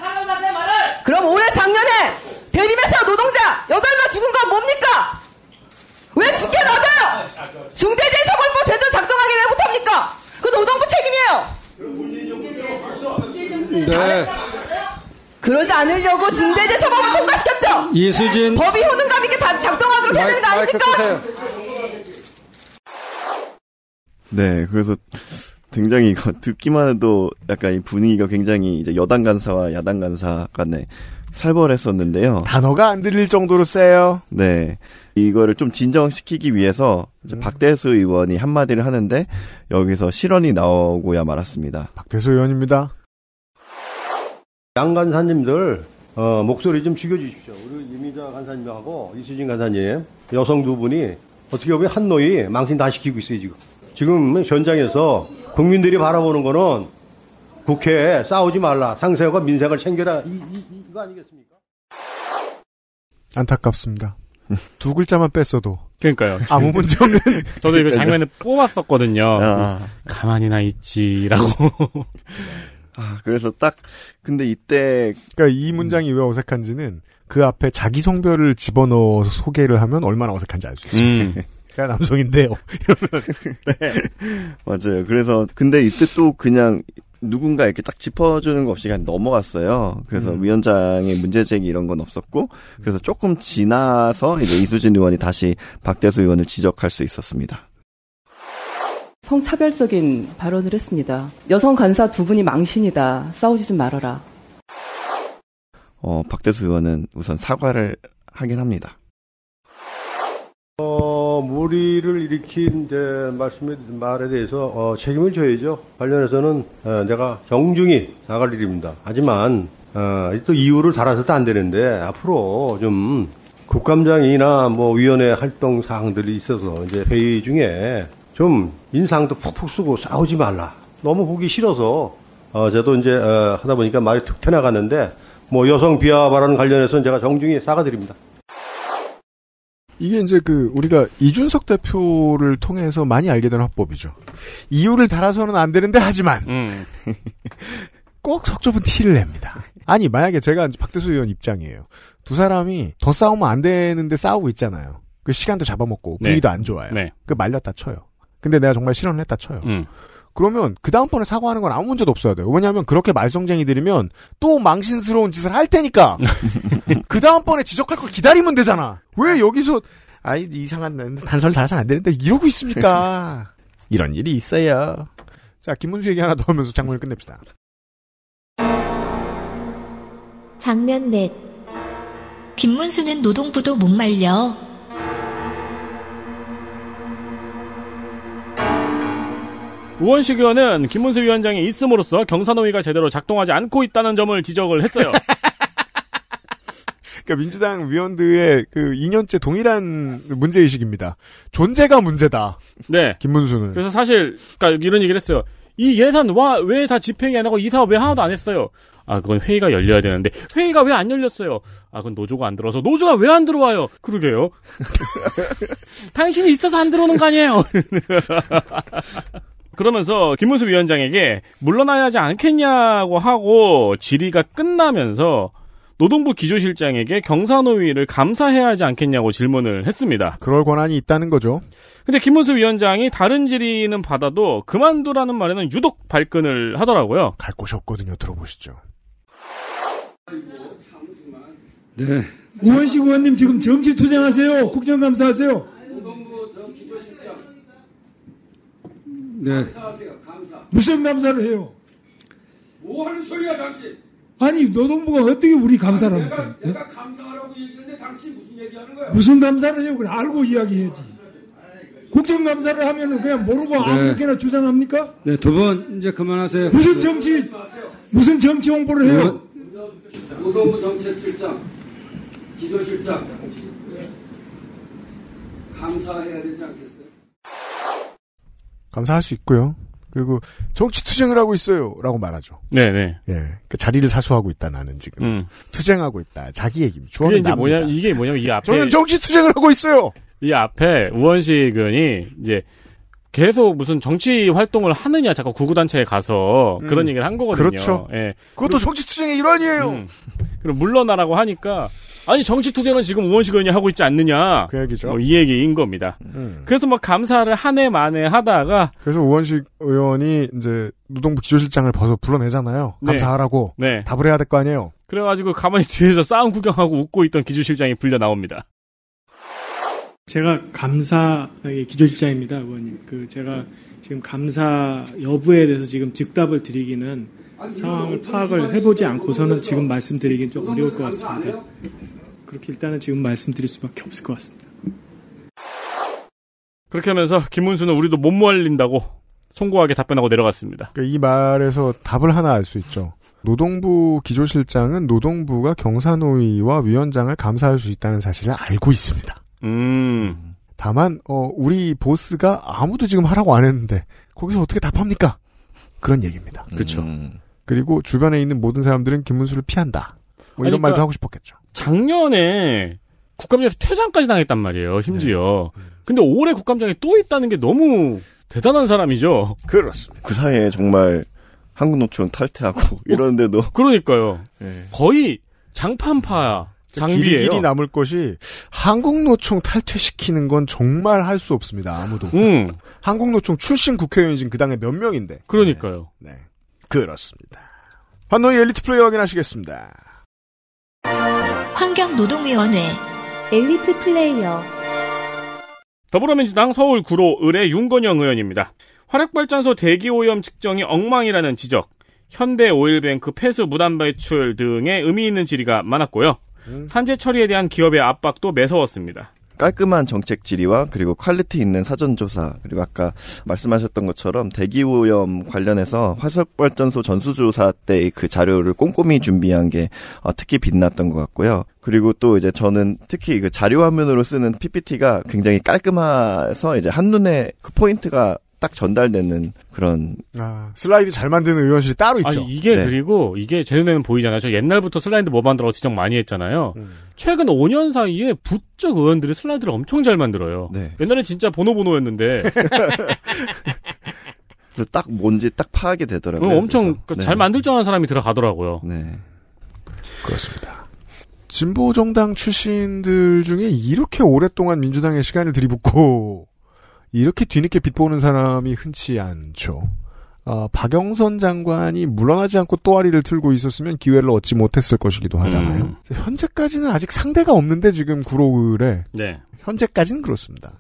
그럼 올해 작년에 대림에서 노동자 8명 죽은 건 뭡니까? 왜 죽게 놔둬요? 중대재해처벌법 제대로 작동하기 왜 못합니까? 그 노동부 책임이에요. 네. 그러지 않으려고 중대재해처벌을 통과시켰죠? 이수진 법이 효능감 있게 작동하도록 해야 되는 거 아닙니까? 네, 그래서 굉장히 이거 듣기만 해도 약간 이 분위기가 굉장히 이제 여당 간사와 야당 간사 간에 살벌했었는데요. 단어가 안 들릴 정도로 세요. 네. 이거를 좀 진정시키기 위해서 음. 박대수 의원이 한마디를 하는데 여기서 실언이 나오고야 말았습니다. 박대수 의원입니다. 양 간사님들 어, 목소리 좀 죽여주십시오. 우리 이미자 간사님하고 이수진 간사님 여성 두 분이 어떻게 보면 한노이 망신 다 시키고 있어요 지금. 지금 현장에서 국민들이 바라보는 거는 국회에 싸우지 말라. 상세와 민생을 챙겨라. 이, 이, 이거 아니겠습니까? 안타깝습니다. 두 글자만 뺐어도. 그러니까요. 아무 문제 뭐 없는. 저도 이거 장면을 뽑았었거든요. 아. 가만히나 있지라고. 아, 그래서 딱 근데 이때 그러니까 이 문장이 음. 왜 어색한지는 그 앞에 자기 성별을 집어넣어서 소개를 하면 얼마나 어색한지 알 수 있습니다. 음. 제가 남성인데요. 네. 맞아요. 그래서 근데 이때 또 그냥 누군가 이렇게 딱 짚어주는 거 없이 그냥 넘어갔어요. 그래서 음. 위원장의 문제제기 이런 건 없었고, 그래서 조금 지나서 이제 이수진 의원이 다시 박대수 의원을 지적할 수 있었습니다. 성차별적인 발언을 했습니다. 여성 간사 두 분이 망신이다. 싸우지 좀 말아라. 어, 박대수 의원은 우선 사과를 하긴 합니다. 어... 무리를 일으킨 제 말씀에 말에 대해서 어, 책임을 져야죠. 관련해서는 어, 내가 정중히 나갈 일입니다. 하지만 어, 또 이유를 달아서도 안 되는데 앞으로 좀 국감장이나 뭐 위원회 활동 사항들이 있어서 이제 회의 중에 좀 인상도 푹푹 쓰고 싸우지 말라. 너무 보기 싫어서 어, 저도 이제 어, 하다 보니까 말이 툭 튀어나갔는데 뭐 여성 비하 발언 관련해서는 제가 정중히 사과드립니다. 이게 이제 그 우리가 이준석 대표를 통해서 많이 알게 된 화법이죠. 이유를 달아서는 안 되는데 하지만 음. 꼭 석좁은 티를 냅니다. 아니 만약에 제가 박대수 의원 입장이에요. 두 사람이 더 싸우면 안 되는데 싸우고 있잖아요. 그 시간도 잡아먹고 네. 분위기도 네. 안 좋아요. 네. 그 말렸다 쳐요. 근데 내가 정말 실언을 했다 쳐요. 음. 그러면 그 다음번에 사과하는 건 아무 문제도 없어야 돼요. 왜냐하면 그렇게 말썽쟁이들이면 또 망신스러운 짓을 할 테니까 그 다음번에 지적할 걸 기다리면 되잖아. 왜 여기서 아이 이상한 단서를 달아서는 안 되는데 이러고 있습니까? 이런 일이 있어요. 자 김문수 얘기 하나 더 하면서 장면을 끝냅시다. 장면 넷. 김문수는 노동부도 못 말려 우원식 의원은 김문수 위원장이 있음으로써 경선호위가 제대로 작동하지 않고 있다는 점을 지적을 했어요. 그러니까 민주당 위원들의 그 2년째 동일한 문제 의식입니다. 존재가 문제다. 네. 김문수는. 그래서 사실 그러니까 이런 얘기를 했어요. 이 예산 왜 다 집행이 안 하고 이 사업 왜 하나도 안 했어요? 아 그건 회의가 열려야 되는데 회의가 왜 안 열렸어요? 아 그건 노조가 안 들어서 노조가 왜 안 들어와요? 그러게요. 당신이 있어서 안 들어오는 거 아니에요? 그러면서 김문수 위원장에게 물러나야 하지 않겠냐고 하고 질의가 끝나면서 노동부 기조실장에게 경사노위를 감사해야 하지 않겠냐고 질문을 했습니다. 그럴 권한이 있다는 거죠. 근데 김문수 위원장이 다른 질의는 받아도 그만두라는 말에는 유독 발끈을 하더라고요. 갈 곳이 없거든요. 들어보시죠. 네. 우원식 의원님 지금 정치 투쟁하세요. 국정감사하세요. 네. 감사하세요. 감사. 무슨 감사를 해요? 뭐 하는 소리야 당신? 아니 노동부가 어떻게 우리 감사를 내가, 합니까? 내가 감사하라고 얘기하는데 당신 무슨 얘기하는 거야? 무슨 감사를 해요? 그래 알고 이야기해야지. 국정감사를 하면은 그냥 모르고 네. 아무렇게나 주장합니까? 네, 두분 이제 그만하세요. 무슨 네. 정치 무슨 정치 홍보를 해요? 네. 노동부 정책실장, 기조실장 감사해야 되지 않겠습니까? 감사할 수 있고요. 그리고 정치 투쟁을 하고 있어요라고 말하죠. 네네. 네. 예, 그 자리를 사수하고 있다 나는 지금 음. 투쟁하고 있다. 자기 얘기. 주원은 이게 뭐냐? 이게 뭐냐면 이 앞에 저는 정치 투쟁을 하고 있어요. 이 앞에 우원식은이 이제 계속 무슨 정치 활동을 하느냐 자꾸 구구단체에 가서 음. 그런 얘기를 한 거거든요. 그렇죠. 예. 그것도 정치 투쟁의 일환이에요. 음. 그럼 물러나라고 하니까 아니 정치 투쟁은 지금 우원식 의원이 하고 있지 않느냐. 그 얘기죠. 뭐이 얘기인 겁니다. 음. 그래서 막 뭐 감사를 한 해 만에 하다가 그래서 우원식 의원이 이제 노동부 기조실장을 벌써 불러내잖아요. 네. 감사하라고 네. 답을 해야 될 거 아니에요. 그래가지고 가만히 뒤에서 싸움 구경하고 웃고 있던 기조실장이 불려 나옵니다. 제가 감사 의 기조실장입니다, 의원님. 그 제가 지금 감사 여부에 대해서 지금 즉답을 드리기는 상황을 파악을 해보지 않고서는 지금 말씀드리긴 좀 어려울 것 같습니다. 그렇게 일단은 지금 말씀드릴 수밖에 없을 것 같습니다. 그렇게 하면서 김문수는 우리도 못모 말린다고 송구하게 답변하고 내려갔습니다. 그러니까 이 말에서 답을 하나 알 수 있죠. 노동부 기조실장은 노동부가 경사노위와 위원장을 감사할 수 있다는 사실을 알고 있습니다. 음. 다만 어, 우리 보스가 아무도 지금 하라고 안 했는데 거기서 어떻게 답합니까? 그런 얘기입니다. 그렇죠. 음. 그리고 주변에 있는 모든 사람들은 김문수를 피한다. 뭐 이런 그러니까 말도 하고 싶었겠죠. 작년에 국감장에서 퇴장까지 당했단 말이에요. 심지어. 네. 근데 올해 국감장에 또 있다는 게 너무 대단한 사람이죠. 그렇습니다. 그 사이에 정말 한국노총 탈퇴하고 어, 어, 이러는데도. 그러니까요. 네. 거의 장판파 야 그 장비예요. 길이 남을 것이 한국노총 탈퇴시키는 건 정말 할 수 없습니다. 아무도. 음. 한국노총 출신 국회의원이 지금 그 당에 몇 명인데. 그러니까요. 네. 네. 그렇습니다. 환노의 엘리트 플레이 확인하시겠습니다. 환경노동위원회 엘리트 플레이어 더불어민주당 서울 구로을의 윤건영 의원입니다. 화력발전소 대기오염 측정이 엉망이라는 지적, 현대 오일뱅크 폐수 무단 배출 등의 의미 있는 질의가 많았고요. 음. 산재 처리에 대한 기업의 압박도 매서웠습니다. 깔끔한 정책 질의와 그리고 퀄리티 있는 사전조사 그리고 아까 말씀하셨던 것처럼 대기오염 관련해서 화석발전소 전수조사 때의그 자료를 꼼꼼히 준비한 게 어, 특히 빛났던 것 같고요. 그리고 또 이제 저는 특히 그 자료 화면으로 쓰는 PPT가 굉장히 깔끔해서 이제 한눈에 그 포인트가 딱 전달되는 그런 아, 슬라이드 잘 만드는 의원실이 따로 있죠. 아니, 이게 네. 그리고 이게 제 눈에는 보이잖아요. 저 옛날부터 슬라이드 뭐 만들어 지적 많이 했잖아요. 음. 최근 5년 사이에 부쩍 의원들이 슬라이드를 엄청 잘 만들어요. 네. 옛날에 진짜 보노보노였는데 딱 뭔지 딱 파악이 되더라고요. 어, 엄청 그래서. 그 네. 잘 만들자 하는 사람이 들어가더라고요. 네. 그렇습니다. 진보정당 출신들 중에 이렇게 오랫동안 민주당의 시간을 들이붓고 이렇게 뒤늦게 빚보는 사람이 흔치 않죠. 어, 박영선 장관이 물러나지 않고 또아리를 틀고 있었으면 기회를 얻지 못했을 것이기도 하잖아요. 음. 현재까지는 아직 상대가 없는데 지금 구로을에 네. 현재까지는 그렇습니다.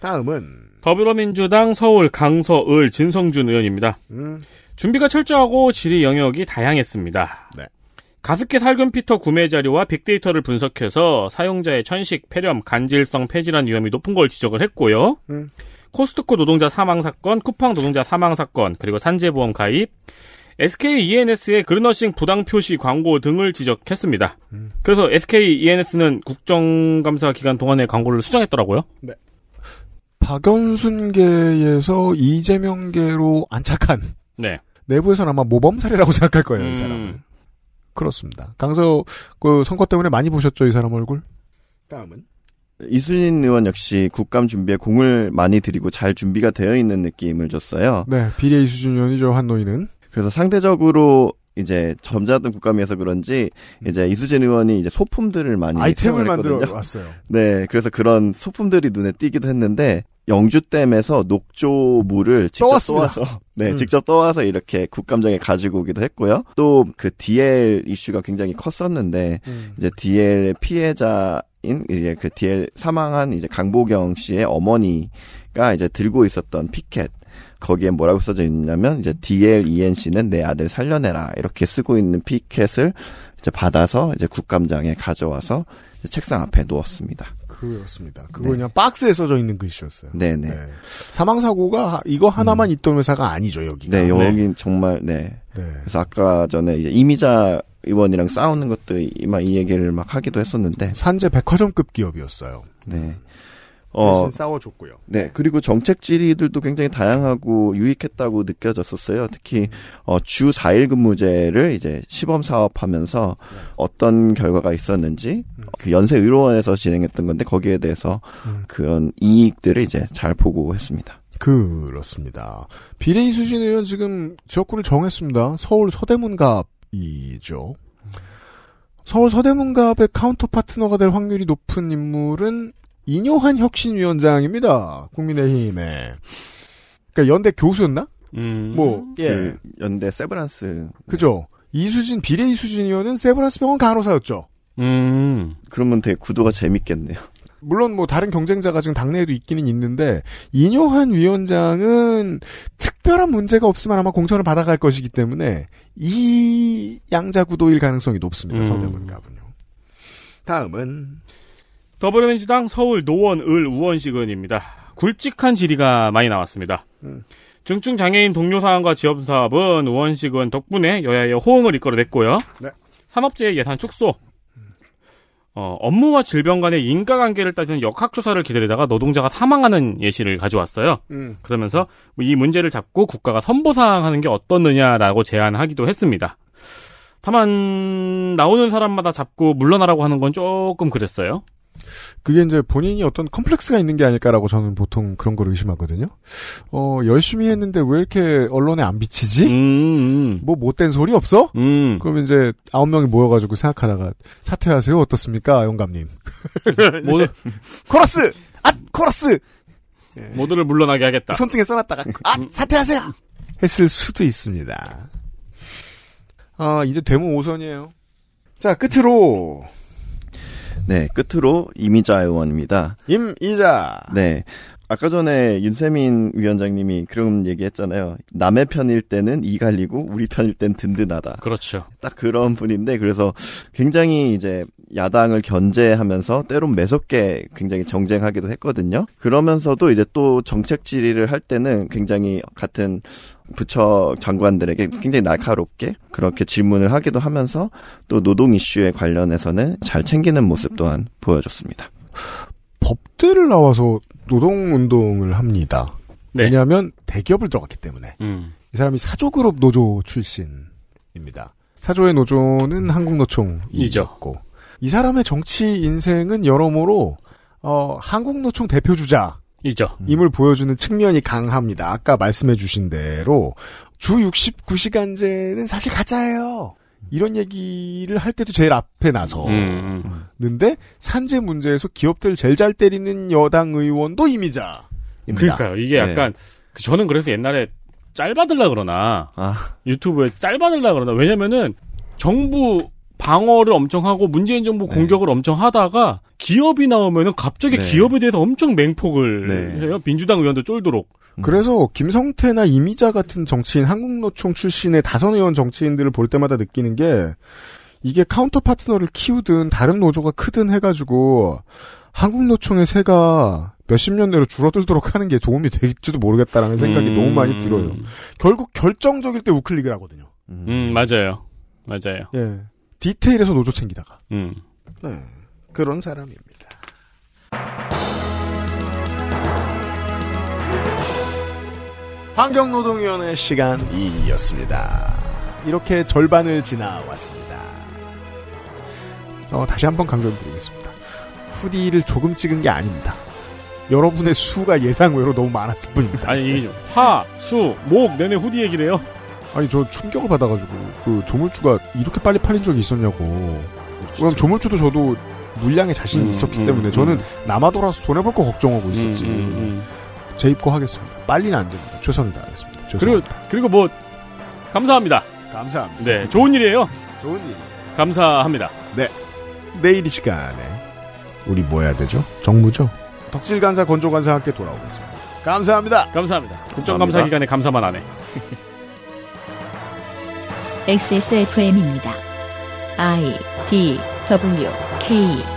다음은 더불어민주당 서울 강서을 진성준 의원입니다. 음. 준비가 철저하고 질의 영역이 다양했습니다. 네. 가습기 살균피터 구매 자료와 빅데이터를 분석해서 사용자의 천식, 폐렴, 간질성 폐질환 위험이 높은 걸 지적을 했고요. 음. 코스트코 노동자 사망 사건, 쿠팡 노동자 사망 사건, 그리고 산재보험 가입, SK ENS의 그르너싱 부당 표시 광고 등을 지적했습니다. 음. 그래서 SK ENS는 국정감사 기간 동안의 광고를 수정했더라고요. 네. 박연순계에서 이재명계로 안착한. 네. 내부에서는 아마 모범 사례라고 생각할 거예요, 음. 이 사람은. 그렇습니다. 강서 그 선거 때문에 많이 보셨죠 이 사람 얼굴? 다음은 이순신 의원 역시 국감 준비에 공을 많이 들이고 잘 준비가 되어 있는 느낌을 줬어요. 네, 비례 이수진 의원이죠 한노인은. 그래서 상대적으로 이제 점잖았던 국감이어서 그런지 이제 음. 이수진 의원이 이제 소품들을 많이 아이템을 만들어 왔어요. 네, 그래서 그런 소품들이 눈에 띄기도 했는데 영주댐에서 녹조물을 직접 떠왔습니다. 떠와서 네, 음. 직접 떠와서 이렇게 국감장에 가지고 오기도 했고요. 또그 DL 이슈가 굉장히 컸었는데 음. 이제 DL 피해자 인 이제 그 DL 사망한 이제 강보경 씨의 어머니가 이제 들고 있었던 피켓 거기에 뭐라고 써져 있냐면 이제 DLENC는 내 아들 살려내라 이렇게 쓰고 있는 피켓을 이제 받아서 이제 국감장에 가져와서 이제 책상 앞에 놓았습니다. 그렇습니다. 네. 그거 네. 그냥 박스에 써져 있는 글씨였어요. 네네. 네. 네. 네. 사망 사고가 이거 하나만 음. 있던 회사가 아니죠 여기. 네 여기 네. 정말 네. 네. 그래서 아까 전에 이제 이미자 의원이랑 싸우는 것도 이, 이 얘기를 막 하기도 했었는데 산재 백화점급 기업이었어요. 네. 훨씬 어, 싸워줬고요. 네, 그리고 정책 질의들도 굉장히 다양하고 유익했다고 느껴졌었어요. 특히 어, 주 4일 근무제를 이제 시범 사업하면서 네. 어떤 결과가 있었는지 음. 그 연세 의료원에서 진행했던 건데 거기에 대해서 음. 그런 이익들을 이제 잘 보고했습니다. 그렇습니다. 비례이 수진 의원 지금 지역구를 정했습니다. 서울 서대문갑이죠. 음. 서울 서대문갑의 카운터 파트너가 될 확률이 높은 인물은 인효한 혁신위원장입니다. 국민의힘에. 그러니까 연대 교수였나? 음. 뭐, 예. 그 연대 세브란스. 그죠. 이수진, 비례 이수진 의원은 세브란스 병원 간호사였죠. 음. 그러면 되게 구도가 재밌겠네요. 물론 뭐 다른 경쟁자가 지금 당내에도 있기는 있는데 인효한 위원장은 특별한 문제가 없으면 아마 공천을 받아갈 것이기 때문에 이 양자 구도일 가능성이 높습니다. 음. 서대문갑은요. 다음은 더불어민주당 서울 노원 을 우원식 의원입니다. 굵직한 질의가 많이 나왔습니다. 음. 중증 장애인 동료 사항과 지원 사업은 우원식 의원 덕분에 여야의 호응을 이끌어냈고요. 네. 산업재해 예산 축소. 어, 업무와 질병 간의 인과관계를 따지는 역학조사를 기다리다가 노동자가 사망하는 예시를 가져왔어요. 음. 그러면서 뭐 이 문제를 잡고 국가가 선보상하는 게 어떻느냐라고 제안하기도 했습니다. 다만 나오는 사람마다 잡고 물러나라고 하는 건 조금 그랬어요. 그게 이제 본인이 어떤 컴플렉스가 있는 게 아닐까라고 저는 보통 그런 걸 의심하거든요. 어, 열심히 했는데 왜 이렇게 언론에 안 비치지? 음, 음. 뭐 못된 소리 없어? 음. 그면 이제 아홉 명이 모여가지고 생각하다가 사퇴하세요. 어떻습니까? 영감님. 모두. 코러스! 아! 코러스! 예. 모두를 물러나게 하겠다. 손등에 써놨다가, 아! 사퇴하세요! 했을 수도 있습니다. 아, 이제 되모 5선이에요. 자, 끝으로. 네, 끝으로 이미자 의원입니다. 임이자. 네. 아까 전에 윤세민 위원장님이 그런 얘기했잖아요. 남의 편일 때는 이 갈리고 우리 편일 땐 든든하다. 그렇죠. 딱 그런 분인데 그래서 굉장히 이제 야당을 견제하면서 때론 매섭게 굉장히 정쟁하기도 했거든요. 그러면서도 이제 또 정책 질의를 할 때는 굉장히 같은 부처 장관들에게 굉장히 날카롭게 그렇게 질문을 하기도 하면서 또 노동 이슈에 관련해서는 잘 챙기는 모습 또한 보여줬습니다. 법대를 나와서 노동 운동을 합니다. 네. 왜냐하면 대기업을 들어갔기 때문에 음. 이 사람이 사조그룹 노조 출신입니다. 사조의 노조는 한국노총이고이 사람의 정치 인생은 여러모로 어, 한국노총 대표 주자 이죠. 임을 음. 보여주는 측면이 강합니다. 아까 말씀해주신 대로 주 69시간제는 사실 가짜예요. 이런 얘기를 할 때도 제일 앞에 나서는데 음, 음. 산재 문제에서 기업들 제일 잘 때리는 여당 의원도 이미자 그러니까요. 이게 네. 약간 네. 저는 그래서 옛날에 짧아들라 그러나 아. 유튜브에 짧아들라 그러나 왜냐면은 정부 방어를 엄청 하고 문재인 정부 네. 공격을 네. 엄청 하다가 기업이 나오면은 갑자기 네. 기업에 대해서 엄청 맹폭을 네. 해요. 민주당 의원도 쫄도록. 음. 그래서 김성태나 이미자 같은 정치인 한국노총 출신의 다선 의원 정치인들을 볼 때마다 느끼는 게 이게 카운터 파트너를 키우든 다른 노조가 크든 해가지고 한국노총의 세가 몇십 년 내로 줄어들도록 하는 게 도움이 될지도 모르겠다라는 생각이 음... 너무 많이 음. 들어요. 결국 결정적일 때 우클릭을 하거든요. 음, 음 맞아요. 맞아요. 예. 디테일에서 노조 챙기다가. 음. 네, 그런 사람입니다. 환경노동위원회 시간이었습니다. 이렇게 절반을 지나왔습니다. 어, 다시 한번 강조드리겠습니다. 후디를 조금 찍은 게 아닙니다. 여러분의 수가 예상외로 너무 많았을 뿐입니다. 아니 이게 좀 화, 수, 목 내내 후디 얘기래요. 아니 저 충격을 받아가지고 그 조물주가 이렇게 빨리 팔린 적이 있었냐고. 그럼 조물주도 저도 물량에 자신이 음, 있었기 음, 때문에 음. 저는 남아 돌아서 손해볼 거 걱정하고 음, 있었지. 재입고 음, 하겠습니다. 빨리는 안 됩니다. 최선을 다하겠습니다. 죄송합니다. 그리고 그리고 뭐 감사합니다. 감사합니다. 네, 좋은 일이에요. 좋은 일. 감사합니다. 네. 내일 이 시간에 우리 뭐 해야 되죠? 정무죠? 덕질 간사 건조 간사 함께 돌아오겠습니다. 감사합니다. 감사합니다. 국정감사 기간에 감사만 안 해. XSFM입니다. I D W K